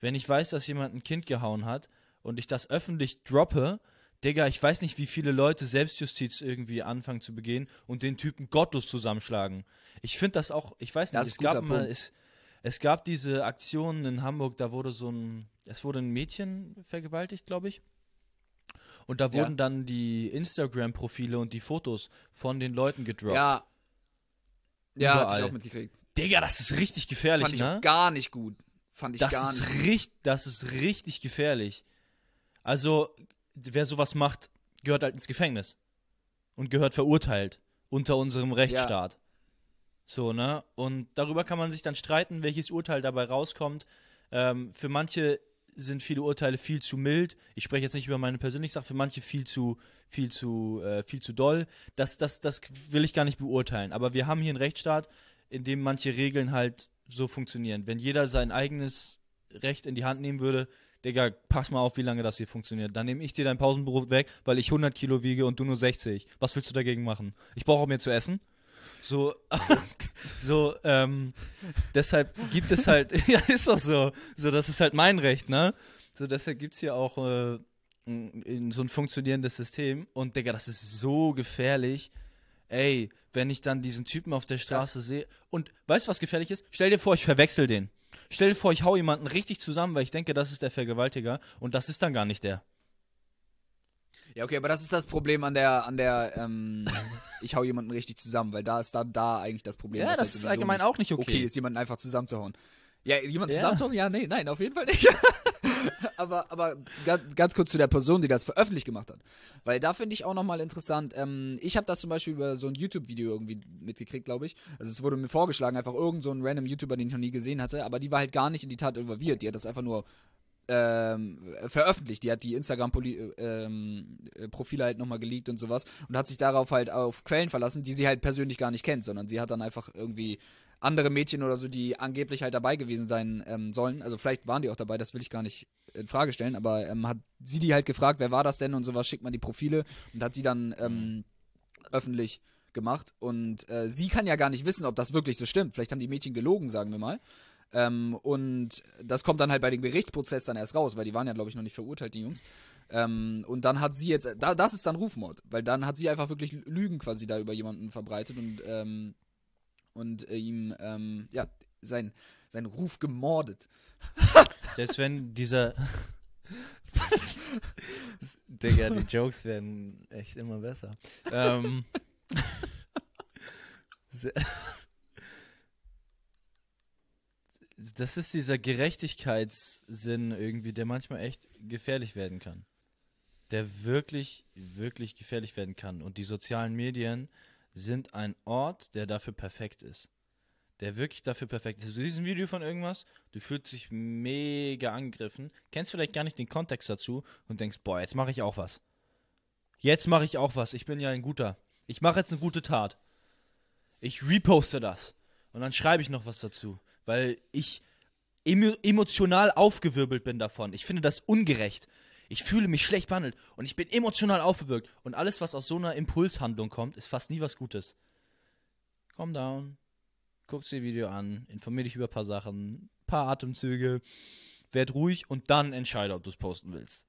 Wenn ich weiß, dass jemand ein Kind gehauen hat und ich das öffentlich droppe, Digga, ich weiß nicht, wie viele Leute Selbstjustiz irgendwie anfangen zu begehen und den Typen gottlos zusammenschlagen. Ich finde das auch, ich weiß nicht, es gab mal, es, es gab diese Aktionen in Hamburg, da wurde so ein, es wurde ein Mädchen vergewaltigt, glaube ich. Und da wurden ja. dann die Instagram-Profile und die Fotos von den Leuten gedroppt. Ja. Ja, hat auch mitgekriegt. Digga, das ist richtig gefährlich, Fand ich ne? gar nicht gut. Fand ich das gar ist nicht. Richtig, das ist richtig gefährlich. Also wer sowas macht, gehört halt ins Gefängnis und gehört verurteilt unter unserem Rechtsstaat. Ja. So, ne? Und darüber kann man sich dann streiten, welches Urteil dabei rauskommt. Ähm, für manche sind viele Urteile viel zu mild. Ich spreche jetzt nicht über meine persönliche Sache, für manche viel zu, viel zu, äh, viel zu doll. Das, das, das will ich gar nicht beurteilen. Aber wir haben hier einen Rechtsstaat, in dem manche Regeln halt so funktionieren. Wenn jeder sein eigenes Recht in die Hand nehmen würde, Digga, pass mal auf, wie lange das hier funktioniert. Dann nehme ich dir dein Pausenbrot weg, weil ich 100 Kilo wiege und du nur 60. Was willst du dagegen machen? Ich brauche auch mehr zu essen. So, so, ähm, deshalb gibt es halt, ja, ist doch so. So, das ist halt mein Recht, ne? So, deshalb gibt es hier auch äh, so ein funktionierendes System. Und Digga, das ist so gefährlich. Ey, wenn ich dann diesen Typen auf der Straße sehe. Und weißt du, was gefährlich ist? Stell dir vor, ich verwechsel den. Stell dir vor, ich hau jemanden richtig zusammen, weil ich denke, das ist der Vergewaltiger und das ist dann gar nicht der. Ja, okay, aber das ist das Problem an der, an der, ähm, ich hau jemanden richtig zusammen, weil da ist dann da eigentlich das Problem. Ja, halt das halt ist allgemein nicht auch nicht okay. Okay, ist jemanden einfach zusammenzuhauen. Ja, jemand ja. zusammenzufassen? Ja, nee, nein, auf jeden Fall nicht. aber aber ganz, ganz, kurz zu der Person, die das veröffentlicht gemacht hat. Weil da finde ich auch nochmal interessant, ähm, ich habe das zum Beispiel über so ein YouTube-Video irgendwie mitgekriegt, glaube ich. Also es wurde mir vorgeschlagen, einfach irgend so ein random YouTuber, den ich noch nie gesehen hatte, aber die war halt gar nicht in die Tat involviert. Die hat das einfach nur ähm, veröffentlicht. Die hat die Instagram-Profile ähm, äh, halt nochmal geleakt und sowas und hat sich darauf halt auf Quellen verlassen, die sie halt persönlich gar nicht kennt, sondern sie hat dann einfach irgendwie andere Mädchen oder so, die angeblich halt dabei gewesen sein ähm, sollen. Also vielleicht waren die auch dabei, das will ich gar nicht in Frage stellen, aber ähm, hat sie die halt gefragt, wer war das denn und sowas, schickt man die Profile und hat die dann ähm, mhm. öffentlich gemacht. Und äh, sie kann ja gar nicht wissen, ob das wirklich so stimmt. Vielleicht haben die Mädchen gelogen, sagen wir mal. Ähm, und das kommt dann halt bei dem Gerichtsprozess dann erst raus, weil die waren ja, glaube ich, noch nicht verurteilt, die Jungs. Ähm, und dann hat sie jetzt, da, das ist dann Rufmord, weil dann hat sie einfach wirklich Lügen quasi da über jemanden verbreitet und ähm, und äh, ihm ähm, ja, sein, seinen Ruf gemordet. Selbst wenn dieser. Digga, die Jokes werden echt immer besser. Ähm. das ist dieser Gerechtigkeitssinn irgendwie, der manchmal echt gefährlich werden kann. Der wirklich, wirklich gefährlich werden kann. Und die sozialen Medien sind ein Ort, der dafür perfekt ist. Der wirklich dafür perfekt ist. Du siehst ein Video von irgendwas, du fühlst dich mega angegriffen, kennst vielleicht gar nicht den Kontext dazu und denkst, boah, jetzt mache ich auch was. Jetzt mache ich auch was. Ich bin ja ein guter. Ich mache jetzt eine gute Tat. Ich reposte das. Und dann schreibe ich noch was dazu. Weil ich emotional aufgewirbelt bin davon. Ich finde das ungerecht. Ich fühle mich schlecht behandelt und ich bin emotional aufgewirkt. Und alles, was aus so einer Impulshandlung kommt, ist fast nie was Gutes. Calm down. Guck dir Video an, informier dich über ein paar Sachen, paar Atemzüge, werd ruhig und dann entscheide, ob du es posten willst.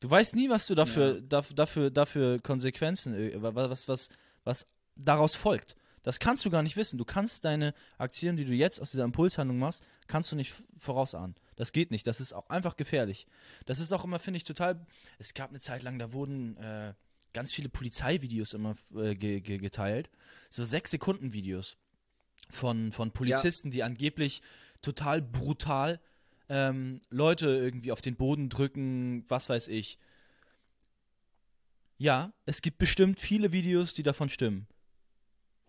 Du weißt nie, was du dafür, ja. dafür, dafür, dafür Konsequenzen, äh, was, was, was daraus folgt. Das kannst du gar nicht wissen. Du kannst deine Aktionen, die du jetzt aus dieser Impulshandlung machst, kannst du nicht vorausahnen. Das geht nicht. Das ist auch einfach gefährlich. Das ist auch immer, finde ich, total. Es gab eine Zeit lang, da wurden äh, ganz viele Polizeivideos immer äh, ge ge geteilt. So sechs Sekunden Videos von, von Polizisten, ja. die angeblich total brutal ähm, Leute irgendwie auf den Boden drücken, was weiß ich. Ja, es gibt bestimmt viele Videos, die davon stimmen.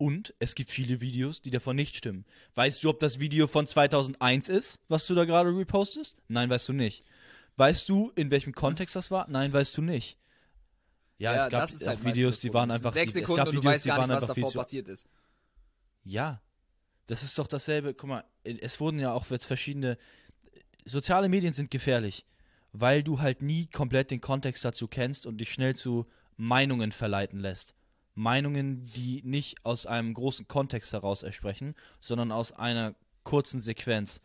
Und es gibt viele Videos, die davon nicht stimmen. Weißt du, ob das Video von 2001 ist, was du da gerade repostest? Nein, weißt du nicht. Weißt du, in welchem Kontext das war? Nein, weißt du nicht. Ja, ja es gab halt auch Videos, die waren einfach sechs Sekunden es gab Videos, die waren nicht, einfach was davor passiert ist. Ja. Das ist doch dasselbe. Guck mal, es wurden ja auch jetzt verschiedene soziale Medien sind gefährlich, weil du halt nie komplett den Kontext dazu kennst und dich schnell zu Meinungen verleiten lässt. Meinungen, die nicht aus einem großen Kontext heraus ersprechen, sondern aus einer kurzen Sequenz.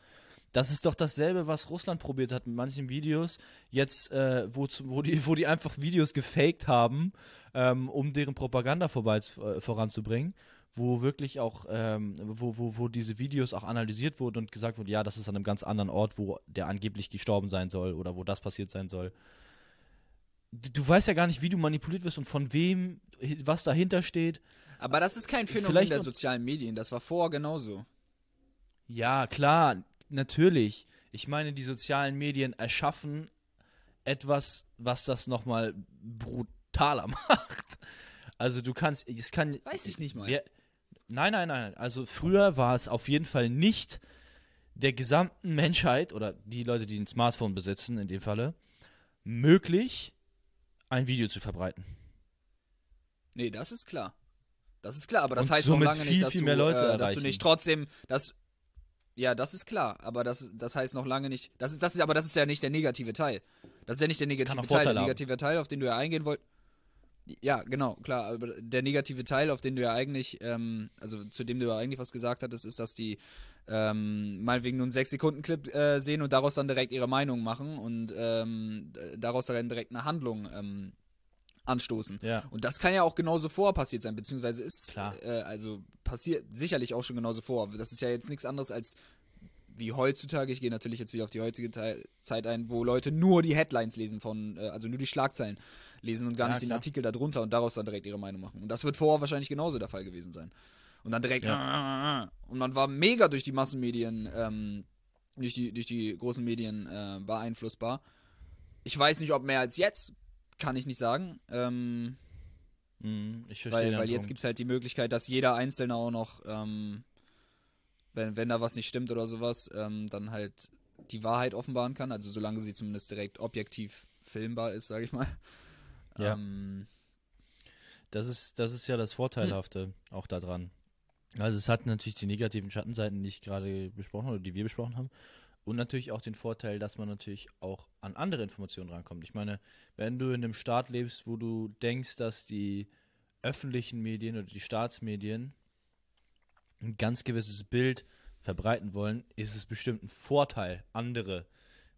Das ist doch dasselbe, was Russland probiert hat mit manchen Videos, jetzt, äh, wo, wo, die, wo die einfach Videos gefaked haben, ähm, um deren Propaganda vorbei, äh, voranzubringen, wo wirklich auch, ähm, wo, wo, wo diese Videos auch analysiert wurden und gesagt wurde, ja, das ist an einem ganz anderen Ort, wo der angeblich gestorben sein soll oder wo das passiert sein soll du weißt ja gar nicht, wie du manipuliert wirst und von wem, was dahinter steht. Aber das ist kein äh, Phänomen Vielleicht der sozialen Medien, das war vorher genauso. Ja, klar, natürlich. Ich meine, die sozialen Medien erschaffen etwas, was das nochmal brutaler macht. Also du kannst, es kann... Weiß ich nicht mal. Ja, nein, nein, nein. Also früher war es auf jeden Fall nicht der gesamten Menschheit oder die Leute, die ein Smartphone besitzen, in dem Falle, möglich, ein Video zu verbreiten. Nee, das ist klar. Das ist klar, aber das und heißt noch lange viel, nicht, dass, viel du, mehr Leute äh, dass du nicht trotzdem, dass, ja, das ist klar, aber das, das heißt noch lange nicht. Das ist, das ist, aber das ist ja nicht der negative Teil. Das ist ja nicht der negative Teil. Der negative haben. Teil, auf den du ja eingehen wolltest. Ja, genau, klar. Aber der negative Teil, auf den du ja eigentlich, ähm, also zu dem du ja eigentlich was gesagt hattest, ist, dass die ähm, meinetwegen nur einen 6-Sekunden-Clip äh, sehen und daraus dann direkt ihre Meinung machen und ähm, daraus dann direkt eine Handlung ähm, anstoßen. Ja. Und das kann ja auch genauso vor passiert sein, beziehungsweise ist äh, also passiert sicherlich auch schon genauso vor. Das ist ja jetzt nichts anderes als wie heutzutage, ich gehe natürlich jetzt wieder auf die heutige Te Zeit ein, wo Leute nur die Headlines lesen von, äh, also nur die Schlagzeilen lesen und gar ja, nicht klar. den Artikel darunter und daraus dann direkt ihre Meinung machen. Und das wird vorher wahrscheinlich genauso der Fall gewesen sein. Und dann direkt. Ja. Ah, ah, ah, Und man war mega durch die Massenmedien, ähm, durch, die, durch die großen Medien äh, beeinflussbar. Ich weiß nicht, ob mehr als jetzt, kann ich nicht sagen. Ähm, mhm, ich verstehe. Weil, weil jetzt gibt es halt die Möglichkeit, dass jeder Einzelne auch noch, ähm, wenn, wenn da was nicht stimmt oder sowas, ähm, dann halt die Wahrheit offenbaren kann. Also solange sie zumindest direkt objektiv filmbar ist, sage ich mal. Ja. Ähm, das, ist, das ist ja das Vorteilhafte hm. auch daran. Also es hat natürlich die negativen Schattenseiten, die ich gerade besprochen habe, die wir besprochen haben. Und natürlich auch den Vorteil, dass man natürlich auch an andere Informationen rankommt. Ich meine, wenn du in einem Staat lebst, wo du denkst, dass die öffentlichen Medien oder die Staatsmedien ein ganz gewisses Bild verbreiten wollen, ist es bestimmt ein Vorteil, andere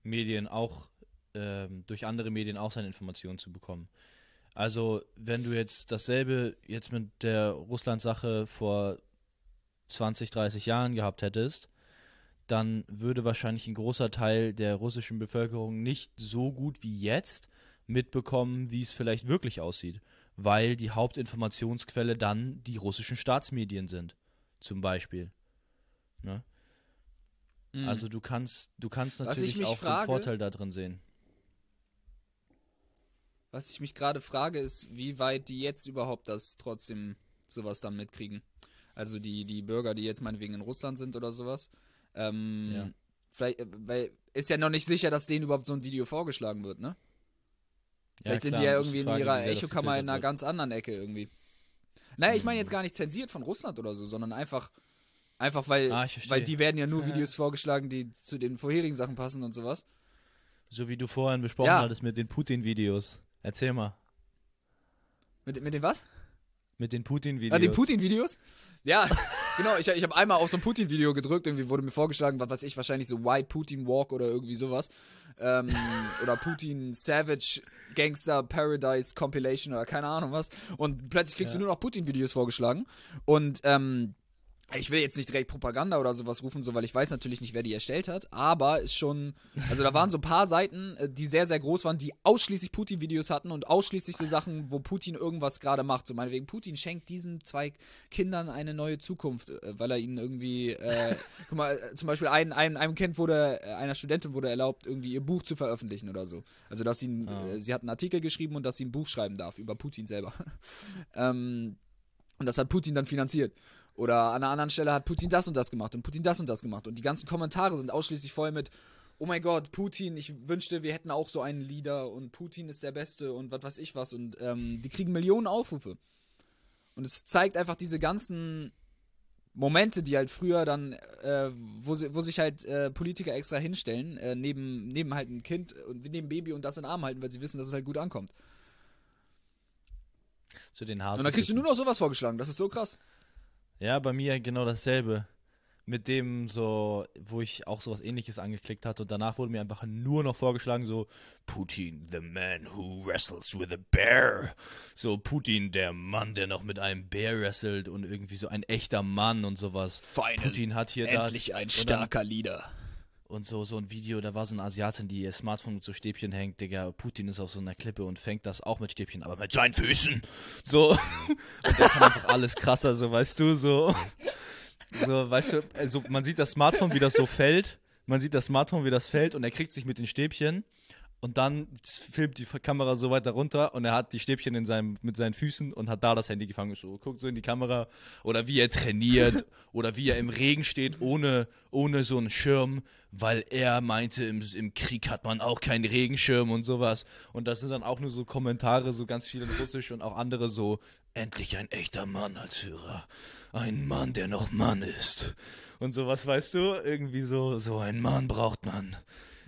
Medien auch, ähm, durch andere Medien auch seine Informationen zu bekommen. Also, wenn du jetzt dasselbe jetzt mit der Russland-Sache vor 20, 30 Jahren gehabt hättest, dann würde wahrscheinlich ein großer Teil der russischen Bevölkerung nicht so gut wie jetzt mitbekommen, wie es vielleicht wirklich aussieht, weil die Hauptinformationsquelle dann die russischen Staatsmedien sind, zum Beispiel. Ne? Mhm. Also du kannst, du kannst natürlich auch frage, den Vorteil da drin sehen. Was ich mich gerade frage, ist, wie weit die jetzt überhaupt das trotzdem sowas dann mitkriegen. Also die, die Bürger, die jetzt meinetwegen in Russland sind oder sowas. Ähm, ja. Vielleicht, äh, weil ist ja noch nicht sicher, dass denen überhaupt so ein Video vorgeschlagen wird, ne? Vielleicht ja, klar, sind die ja irgendwie in ihrer Echokammer in einer wird. ganz anderen Ecke irgendwie. Naja, ich meine hm. jetzt gar nicht zensiert von Russland oder so, sondern einfach, einfach weil, ah, weil die werden ja nur Videos vorgeschlagen, die zu den vorherigen Sachen passen und sowas. So wie du vorhin besprochen ja. hattest mit den Putin-Videos. Erzähl mal. Mit, mit dem was? Mit den Putin-Videos. Ah, die Putin-Videos? Ja, genau. Ich, ich habe einmal auf so ein Putin-Video gedrückt, irgendwie wurde mir vorgeschlagen, was weiß ich, wahrscheinlich so Why Putin Walk oder irgendwie sowas. Ähm, oder Putin Savage Gangster Paradise Compilation oder keine Ahnung was. Und plötzlich kriegst ja. du nur noch Putin-Videos vorgeschlagen. Und ähm, also ich will jetzt nicht direkt Propaganda oder sowas rufen, so, weil ich weiß natürlich nicht, wer die erstellt hat, aber ist schon, also da waren so ein paar Seiten, äh, die sehr, sehr groß waren, die ausschließlich Putin-Videos hatten und ausschließlich so Sachen, wo Putin irgendwas gerade macht. So meinetwegen, Putin schenkt diesen zwei Kindern eine neue Zukunft, äh, weil er ihnen irgendwie, äh, guck mal, äh, zum Beispiel einem, einem, einem Kind wurde, einer Studentin wurde erlaubt, irgendwie ihr Buch zu veröffentlichen oder so. Also, dass sie, oh. sie hat einen Artikel geschrieben und dass sie ein Buch schreiben darf über Putin selber. ähm, und das hat Putin dann finanziert. Oder an einer anderen Stelle hat Putin das und das gemacht und Putin das und das gemacht. Und die ganzen Kommentare sind ausschließlich voll mit, oh mein Gott, Putin, ich wünschte, wir hätten auch so einen Leader und Putin ist der Beste und was weiß ich was. Und ähm, die kriegen Millionen Aufrufe. Und es zeigt einfach diese ganzen Momente, die halt früher dann, äh, wo, sie, wo, sich halt äh, Politiker extra hinstellen, äh, neben, neben halt ein Kind und neben Baby und das in den Arm halten, weil sie wissen, dass es halt gut ankommt. Zu den Hasen. Und dann kriegst du nur noch sowas vorgeschlagen, das ist so krass. Ja, bei mir genau dasselbe. Mit dem so, wo ich auch sowas ähnliches angeklickt hatte und danach wurde mir einfach nur noch vorgeschlagen, so Putin, the man who wrestles with a bear. So Putin, der Mann, der noch mit einem Bär wrestelt und irgendwie so ein echter Mann und sowas. Final, Putin hat hier endlich das. Endlich ein starker Leader und so, so ein Video, da war so ein Asiatin, die ihr Smartphone mit so Stäbchen hängt, Digga, Putin ist auf so einer Klippe und fängt das auch mit Stäbchen, aber mit seinen Füßen. So. Und der kann einfach alles krasser, so weißt du, so. So, weißt du, also man sieht das Smartphone, wie das so fällt. Man sieht das Smartphone, wie das fällt und er kriegt sich mit den Stäbchen und dann filmt die Kamera so weiter runter und er hat die Stäbchen in seinem, mit seinen Füßen und hat da das Handy gefangen. So, guckt so in die Kamera. Oder wie er trainiert oder wie er im Regen steht ohne, ohne so einen Schirm, weil er meinte, im, im Krieg hat man auch keinen Regenschirm und sowas. Und das sind dann auch nur so Kommentare, so ganz viele in Russisch und auch andere so, endlich ein echter Mann als Führer. Ein Mann, der noch Mann ist. Und sowas, weißt du? Irgendwie so, so einen Mann braucht man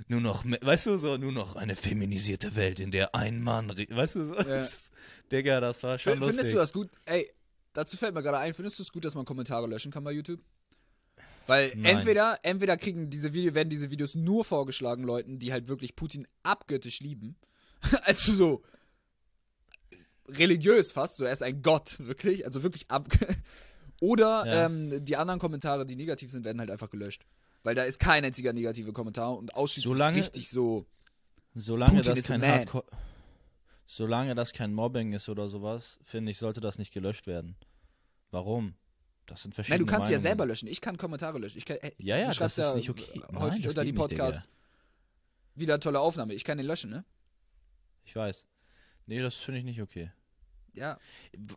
nur noch, weißt du, so, nur noch eine feminisierte Welt, in der ein Mann, weißt du, so. Ja. Digga, das war schon F lustig. Findest du das gut, ey, dazu fällt mir gerade ein, findest du es gut, dass man Kommentare löschen kann bei YouTube? Weil Nein. entweder, entweder kriegen diese Video, werden diese Videos nur vorgeschlagen Leuten, die halt wirklich Putin abgöttisch lieben. also so religiös fast, so er ist ein Gott, wirklich, also wirklich ab. Oder ja. ähm, die anderen Kommentare, die negativ sind, werden halt einfach gelöscht. Weil da ist kein einziger negativer Kommentar und ausschließlich solange, richtig so. Solange Putin das kein Hardcore. Solange das kein Mobbing ist oder sowas, finde ich, sollte das nicht gelöscht werden. Warum? Das sind verschiedene. Nein, du kannst Meinungen. ja selber löschen. Ich kann Kommentare löschen. Ich kann, äh, ja, ja, das ist ja nicht okay. Häufig Nein, unter die Podcasts. Wieder tolle Aufnahme. Ich kann den löschen, ne? Ich weiß. Nee, das finde ich nicht okay. Ja.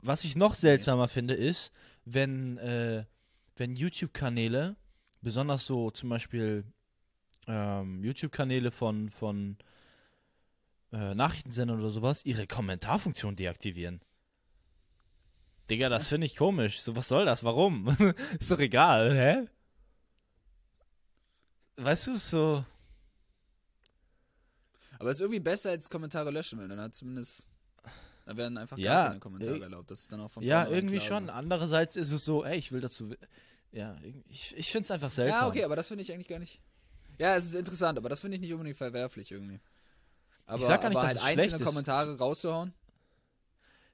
Was ich noch seltsamer okay. finde, ist, wenn, äh, wenn YouTube-Kanäle besonders so zum Beispiel ähm, YouTube-Kanäle von, von äh, Nachrichtensendern oder sowas ihre Kommentarfunktion deaktivieren. Digga, das finde ich komisch. So, was soll das? Warum? ist doch egal, hä? Weißt du, so. Aber ist irgendwie besser als Kommentare löschen, weil dann hat zumindest. Da werden einfach ja, keine Kommentare äh, erlaubt. Das ist dann auch von Ja, irgendwie schon. Andererseits ist es so, ey, ich will dazu. Ja, ich, ich finde es einfach seltsam. Ja, okay, aber das finde ich eigentlich gar nicht. Ja, es ist interessant, aber das finde ich nicht unbedingt verwerflich irgendwie. Aber, ich sag gar nicht, dass halt es einzelne ist. Kommentare rauszuhauen.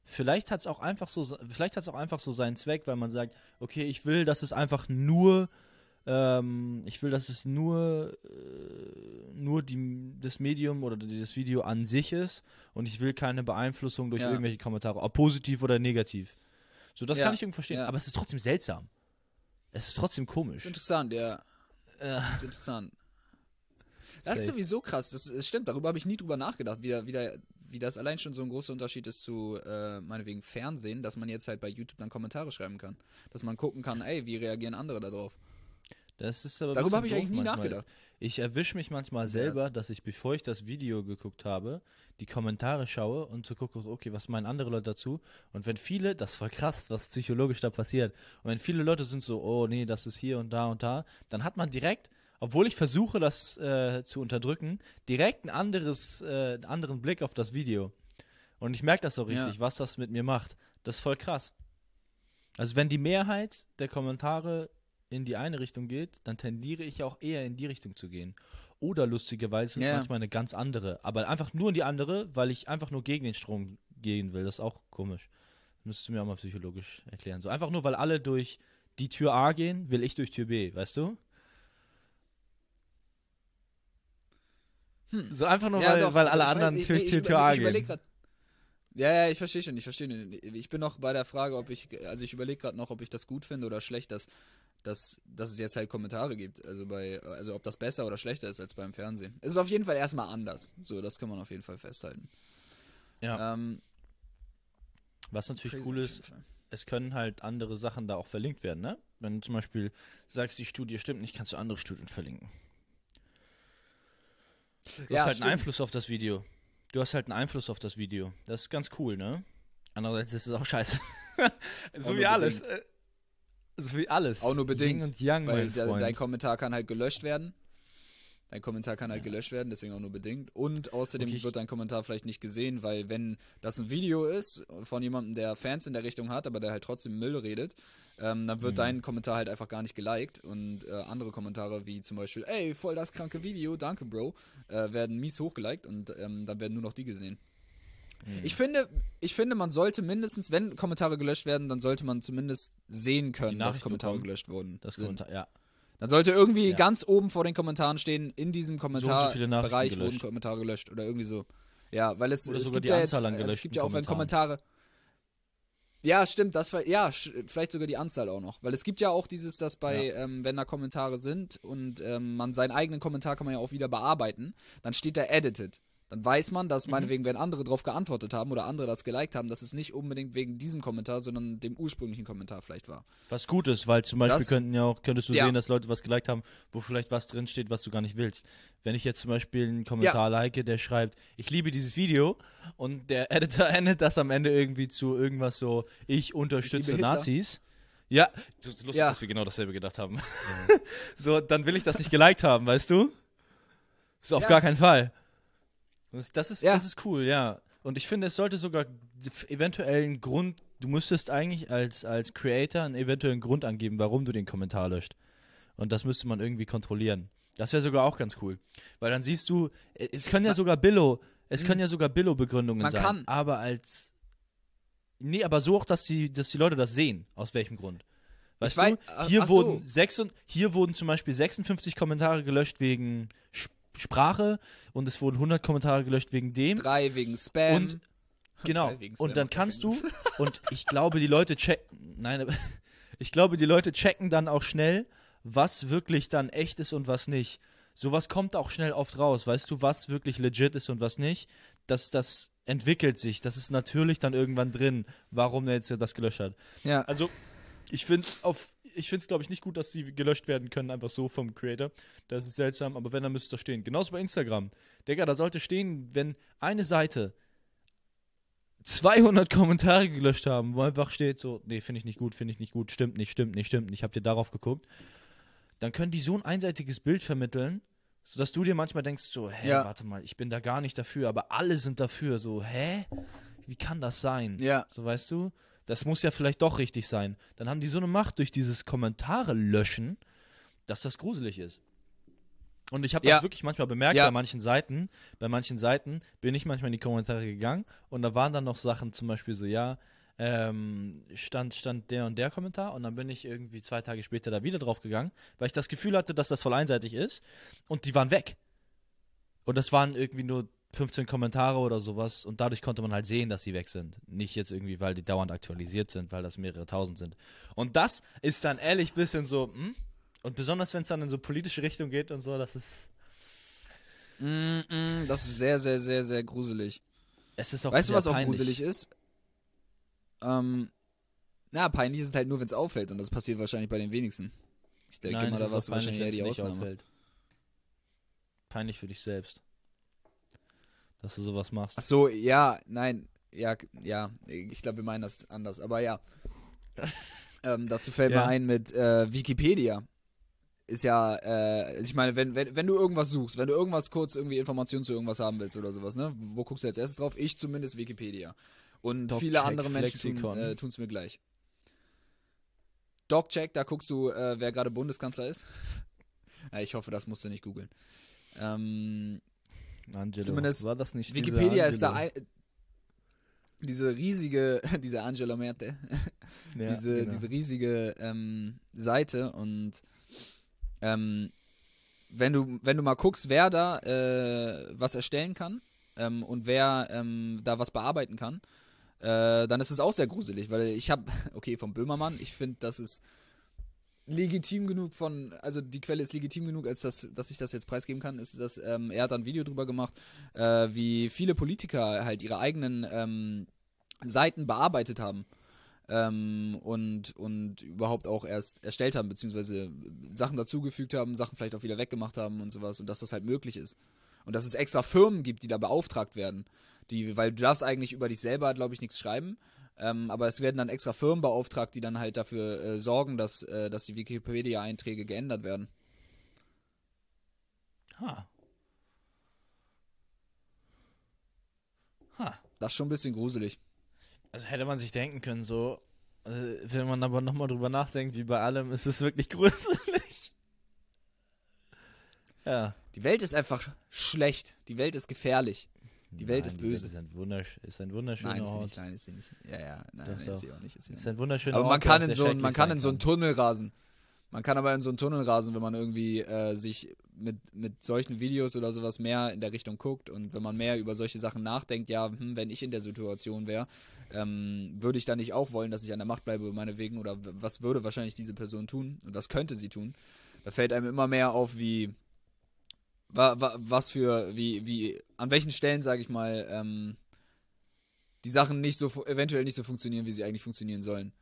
Vielleicht hat es auch einfach so, vielleicht hat auch einfach so seinen Zweck, weil man sagt, okay, ich will, dass es einfach nur, ähm, ich will, dass es nur, äh, nur die, das Medium oder das Video an sich ist und ich will keine Beeinflussung durch ja. irgendwelche Kommentare, ob positiv oder negativ. So, das ja. kann ich irgendwie verstehen, ja. aber es ist trotzdem seltsam. Es ist trotzdem komisch. Ist interessant, ja. ja. Äh. Ist interessant. Das ist sowieso krass, das, stimmt, darüber habe ich nie drüber nachgedacht, wie, wie, wie das allein schon so ein großer Unterschied ist zu, äh, meinetwegen, Fernsehen, dass man jetzt halt bei YouTube dann Kommentare schreiben kann. Dass man gucken kann, ey, wie reagieren andere darauf. Das ist aber Darüber habe ich eigentlich nie manchmal. nachgedacht. Ich erwische mich manchmal selber, ja. dass ich, bevor ich das Video geguckt habe, die Kommentare schaue und so gucken, okay, was meinen andere Leute dazu? Und wenn viele, das war krass, was psychologisch da passiert, und wenn viele Leute sind so, oh nee, das ist hier und da und da, dann hat man direkt, obwohl ich versuche, das äh, zu unterdrücken, direkt ein anderes, äh, einen anderen Blick auf das Video. Und ich merke das so richtig, ja. was das mit mir macht. Das ist voll krass. Also wenn die Mehrheit der Kommentare in die eine Richtung geht, dann tendiere ich auch eher in die Richtung zu gehen. Oder lustigerweise yeah. manchmal eine ganz andere. Aber einfach nur in die andere, weil ich einfach nur gegen den Strom gehen will. Das ist auch komisch. Das müsstest du mir auch mal psychologisch erklären. So einfach nur, weil alle durch die Tür A gehen, will ich durch Tür B, weißt du? Hm. So einfach nur, ja, weil, weil, alle anderen weiß, durch ich, Tür, ich, Tür ich, A gehen. Ja, ja, ich verstehe schon, ich verstehe Ich bin noch bei der Frage, ob ich, also ich überlege gerade noch, ob ich das gut finde oder schlecht, dass dass, dass es jetzt halt Kommentare gibt. Also bei, also ob das besser oder schlechter ist als beim Fernsehen. Es ist auf jeden Fall erstmal anders. So, das kann man auf jeden Fall festhalten. Ja. Ähm, Was natürlich cool ist, es können halt andere Sachen da auch verlinkt werden, ne? Wenn du zum Beispiel sagst, die Studie stimmt nicht, kannst du andere Studien verlinken. Du ja, hast halt stimmt. einen Einfluss auf das Video. Du hast halt einen Einfluss auf das Video. Das ist ganz cool, ne? Andererseits ist es auch scheiße. so wie alles. Bedingt. Also für alles. Auch nur bedingt. Yin und Yang, weil de Freund. dein Kommentar kann halt gelöscht werden. Dein Kommentar kann halt ja. gelöscht werden, deswegen auch nur bedingt. Und außerdem okay, wird dein Kommentar vielleicht nicht gesehen, weil wenn das ein Video ist von jemandem, der Fans in der Richtung hat, aber der halt trotzdem Müll redet, ähm, dann wird mhm. dein Kommentar halt einfach gar nicht geliked. Und äh, andere Kommentare wie zum Beispiel, ey, voll das kranke Video, danke Bro, äh, werden mies hochgeliked und ähm, dann werden nur noch die gesehen. Mhm. Ich finde, ich finde, man sollte mindestens, wenn Kommentare gelöscht werden, dann sollte man zumindest sehen können, dass Kommentare bekommen, gelöscht wurden. Das sind. Kommentar, ja. Dann sollte irgendwie ja. ganz oben vor den Kommentaren stehen, in diesem Kommentarbereich so so wurden Kommentare gelöscht oder irgendwie so. Ja, weil es, es gibt, ja jetzt, also es gibt ja auch, wenn Kommentare. Ja, stimmt, das war, ja, vielleicht sogar die Anzahl auch noch. Weil es gibt ja auch dieses, dass bei, ja. ähm, wenn da Kommentare sind und ähm, man seinen eigenen Kommentar kann man ja auch wieder bearbeiten, dann steht da edited dann weiß man, dass mhm. meinetwegen, wenn andere darauf geantwortet haben oder andere das geliked haben, dass es nicht unbedingt wegen diesem Kommentar, sondern dem ursprünglichen Kommentar vielleicht war. Was gut ist, weil zum Beispiel das, könnten ja auch, könntest du ja. sehen, dass Leute was geliked haben, wo vielleicht was drinsteht, was du gar nicht willst. Wenn ich jetzt zum Beispiel einen Kommentar ja. like, der schreibt, ich liebe dieses Video und der Editor endet das am Ende irgendwie zu irgendwas so, ich unterstütze ich Nazis. Ja, lustig, ja. dass wir genau dasselbe gedacht haben. so, dann will ich das nicht geliked haben, weißt du? So, auf ja. gar keinen Fall. Das ist, ja. das ist cool, ja. Und ich finde, es sollte sogar eventuell einen Grund, du müsstest eigentlich als, als Creator einen eventuellen Grund angeben, warum du den Kommentar löscht. Und das müsste man irgendwie kontrollieren. Das wäre sogar auch ganz cool. Weil dann siehst du, e, es können ja sogar Billo, es können mhm. ja sogar Billo-Begründungen sein. Kann. Aber als. Nee, aber so auch, dass die, dass die Leute das sehen. Aus welchem Grund? Weißt ich du, weiß, hier, wurden so. sechs und, hier wurden zum Beispiel 56 Kommentare gelöscht wegen Sp Sprache und es wurden 100 Kommentare gelöscht wegen dem. Drei wegen Spam. Und, genau. Spam und dann kannst du, und ich glaube, die Leute checken, nein, ich glaube, die Leute checken dann auch schnell, was wirklich dann echt ist und was nicht. Sowas kommt auch schnell oft raus. Weißt du, was wirklich legit ist und was nicht? Dass das entwickelt sich. Das ist natürlich dann irgendwann drin, warum er jetzt das gelöscht hat. Ja. Also, ich finde es auf ich finde es, glaube ich, nicht gut, dass sie gelöscht werden können, einfach so vom Creator. Das ist seltsam, aber wenn, dann müsste das stehen. Genauso bei Instagram. Digga, da sollte stehen, wenn eine Seite 200 Kommentare gelöscht haben, wo einfach steht so, nee, finde ich nicht gut, finde ich nicht gut, stimmt nicht, stimmt nicht, stimmt nicht, habt ihr darauf geguckt, dann können die so ein einseitiges Bild vermitteln, sodass du dir manchmal denkst so, hä, ja. warte mal, ich bin da gar nicht dafür, aber alle sind dafür, so, hä? Wie kann das sein? Ja. So, weißt du? das muss ja vielleicht doch richtig sein. Dann haben die so eine Macht durch dieses Kommentare löschen, dass das gruselig ist. Und ich habe ja. das wirklich manchmal bemerkt ja. bei manchen Seiten. Bei manchen Seiten bin ich manchmal in die Kommentare gegangen und da waren dann noch Sachen, zum Beispiel so, ja, ähm, stand, stand der und der Kommentar und dann bin ich irgendwie zwei Tage später da wieder drauf gegangen, weil ich das Gefühl hatte, dass das voll einseitig ist und die waren weg. Und das waren irgendwie nur 15 Kommentare oder sowas und dadurch konnte man halt sehen, dass sie weg sind. Nicht jetzt irgendwie, weil die dauernd aktualisiert sind, weil das mehrere tausend sind. Und das ist dann ehrlich ein bisschen so, hm? Und besonders wenn es dann in so politische Richtung geht und so, das ist. Mm -mm, das ist sehr, sehr, sehr, sehr gruselig. Es ist auch Weißt du, was peinlich. auch gruselig ist? Ähm, na, peinlich ist es halt nur, wenn es auffällt und das passiert wahrscheinlich bei den wenigsten. Ich denke Nein, mal, da war es wahrscheinlich eher die Ausnahme. Auffällt. Peinlich für dich selbst dass du sowas machst. Ach so, ja, nein, ja, ja, ich glaube, wir meinen das anders, aber ja. ähm, dazu fällt ja. mir ein mit äh, Wikipedia. Ist ja, äh, ich meine, wenn, wenn, wenn du irgendwas suchst, wenn du irgendwas kurz irgendwie Informationen zu irgendwas haben willst oder sowas, ne? Wo guckst du jetzt erstes drauf? Ich zumindest Wikipedia. Und Doc viele Check, andere Menschen Flexikon. Äh, tun es mir gleich. Doc-Check, da guckst du, äh, wer gerade Bundeskanzler ist. ich hoffe, das musst du nicht googeln. Ähm, Angelo. Zumindest war das nicht Wikipedia ist da ein, diese riesige, diese Angelo Merte, ja, diese, genau. diese riesige ähm, Seite und ähm, wenn du, wenn du mal guckst, wer da äh, was erstellen kann ähm, und wer ähm, da was bearbeiten kann, äh, dann ist es auch sehr gruselig, weil ich habe, okay, vom Böhmermann, ich finde, das ist legitim genug von, also die Quelle ist legitim genug, als dass, dass ich das jetzt preisgeben kann, ist, dass ähm, er hat ein Video drüber gemacht, äh, wie viele Politiker halt ihre eigenen ähm, Seiten bearbeitet haben. Ähm, und, und überhaupt auch erst erstellt haben, beziehungsweise Sachen dazugefügt haben, Sachen vielleicht auch wieder weggemacht haben und sowas und dass das halt möglich ist. Und dass es extra Firmen gibt, die da beauftragt werden. Die, weil du darfst eigentlich über dich selber, glaube ich, nichts schreiben, ähm, aber es werden dann extra Firmen beauftragt, die dann halt dafür äh, sorgen, dass, äh, dass die Wikipedia-Einträge geändert werden. Ha. Ha. Das ist schon ein bisschen gruselig. Also hätte man sich denken können, so, äh, wenn man aber nochmal drüber nachdenkt, wie bei allem, ist es wirklich gruselig. ja. Die Welt ist einfach schlecht. Die Welt ist gefährlich. Die Welt nein, ist böse. Welt ist ein, wundersch ist ein wunderschöner nein, ist Ort. Nicht, nein, ist sie nicht. Ja, ja, nein, doch, nein, doch. ist sie auch nicht. Ist, sie ist ein wunderschöner aber Ort. Aber man kann, in so, man kann in so einen Tunnel rasen. Man kann aber in so einen Tunnel rasen, wenn man irgendwie äh, sich mit, mit solchen Videos oder sowas mehr in der Richtung guckt und wenn man mehr über solche Sachen nachdenkt, ja, hm, wenn ich in der Situation wäre, ähm, würde ich da nicht auch wollen, dass ich an der Macht bleibe, meinetwegen, oder was würde wahrscheinlich diese Person tun und was könnte sie tun? Da fällt einem immer mehr auf, wie, was für, wie, wie, an welchen Stellen, sage ich mal, ähm, die Sachen nicht so, eventuell nicht so funktionieren, wie sie eigentlich funktionieren sollen.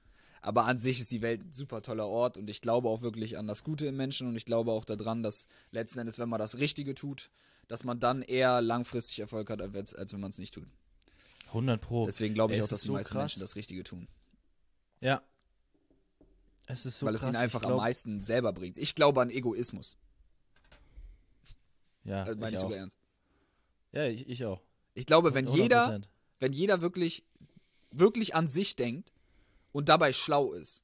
Aber an sich ist die Welt ein super toller Ort und ich glaube auch wirklich an das Gute im Menschen und ich glaube auch daran, dass letzten Endes, wenn man das Richtige tut, dass man dann eher langfristig Erfolg hat, als, als wenn man es nicht tut. 100 Pro. Deswegen glaube ich Ey, auch, dass die meisten krass. Menschen das Richtige tun. Ja. Es ist so Weil krass, es ihnen einfach glaub... am meisten selber bringt. Ich glaube an Egoismus. Ja, also meine ich, ich sogar ernst. Ja, ich, ich auch. Ich glaube, wenn 100%. jeder, wenn jeder wirklich, wirklich an sich denkt und dabei schlau ist,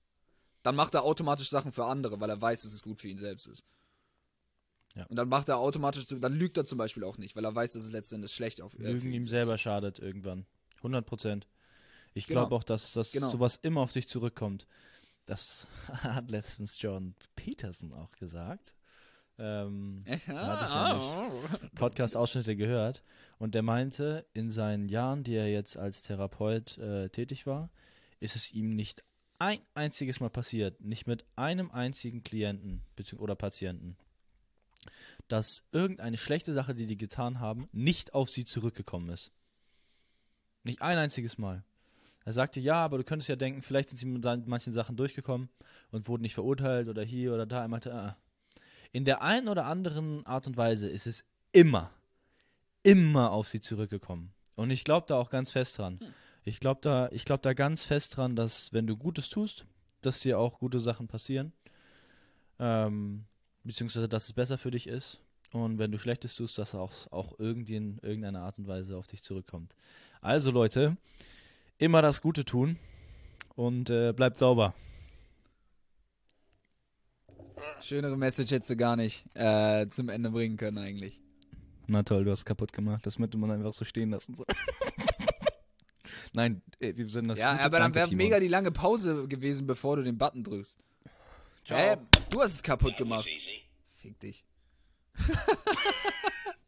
dann macht er automatisch Sachen für andere, weil er weiß, dass es gut für ihn selbst ist. Ja. Und dann macht er automatisch, dann lügt er zum Beispiel auch nicht, weil er weiß, dass es letztendlich schlecht auf äh, Lügen äh, Lügen ihm selber schadet irgendwann. 100 Prozent. Ich genau. glaube auch, dass, dass genau. sowas immer auf dich zurückkommt. Das hat letztens John Peterson auch gesagt. Ähm, hatte ich ja ah, oh. Podcast-Ausschnitte gehört. Und der meinte, in seinen Jahren, die er jetzt als Therapeut äh, tätig war, ist es ihm nicht ein einziges Mal passiert, nicht mit einem einzigen Klienten oder Patienten, dass irgendeine schlechte Sache, die die getan haben, nicht auf sie zurückgekommen ist. Nicht ein einziges Mal. Er sagte, ja, aber du könntest ja denken, vielleicht sind sie mit manchen Sachen durchgekommen und wurden nicht verurteilt oder hier oder da. Er meinte, äh, in der einen oder anderen Art und Weise ist es immer, immer auf sie zurückgekommen. Und ich glaube da auch ganz fest dran. Hm. Ich glaube da, ich da ganz fest dran, dass wenn du Gutes tust, dass dir auch gute Sachen passieren. Ähm, beziehungsweise, dass es besser für dich ist. Und wenn du Schlechtes tust, dass auch, auch irgendwie in irgendeiner Art und Weise auf dich zurückkommt. Also Leute, immer das Gute tun und äh, bleibt sauber. Schönere Message hättest du gar nicht äh, zum Ende bringen können eigentlich. Na toll, du hast kaputt gemacht. Das müsste man einfach so stehen lassen. So. Nein, wir sind das. Ja, aber dann wäre mega die lange Pause gewesen, bevor du den Button drückst. Ciao. Äh, du hast es kaputt gemacht. Fick dich.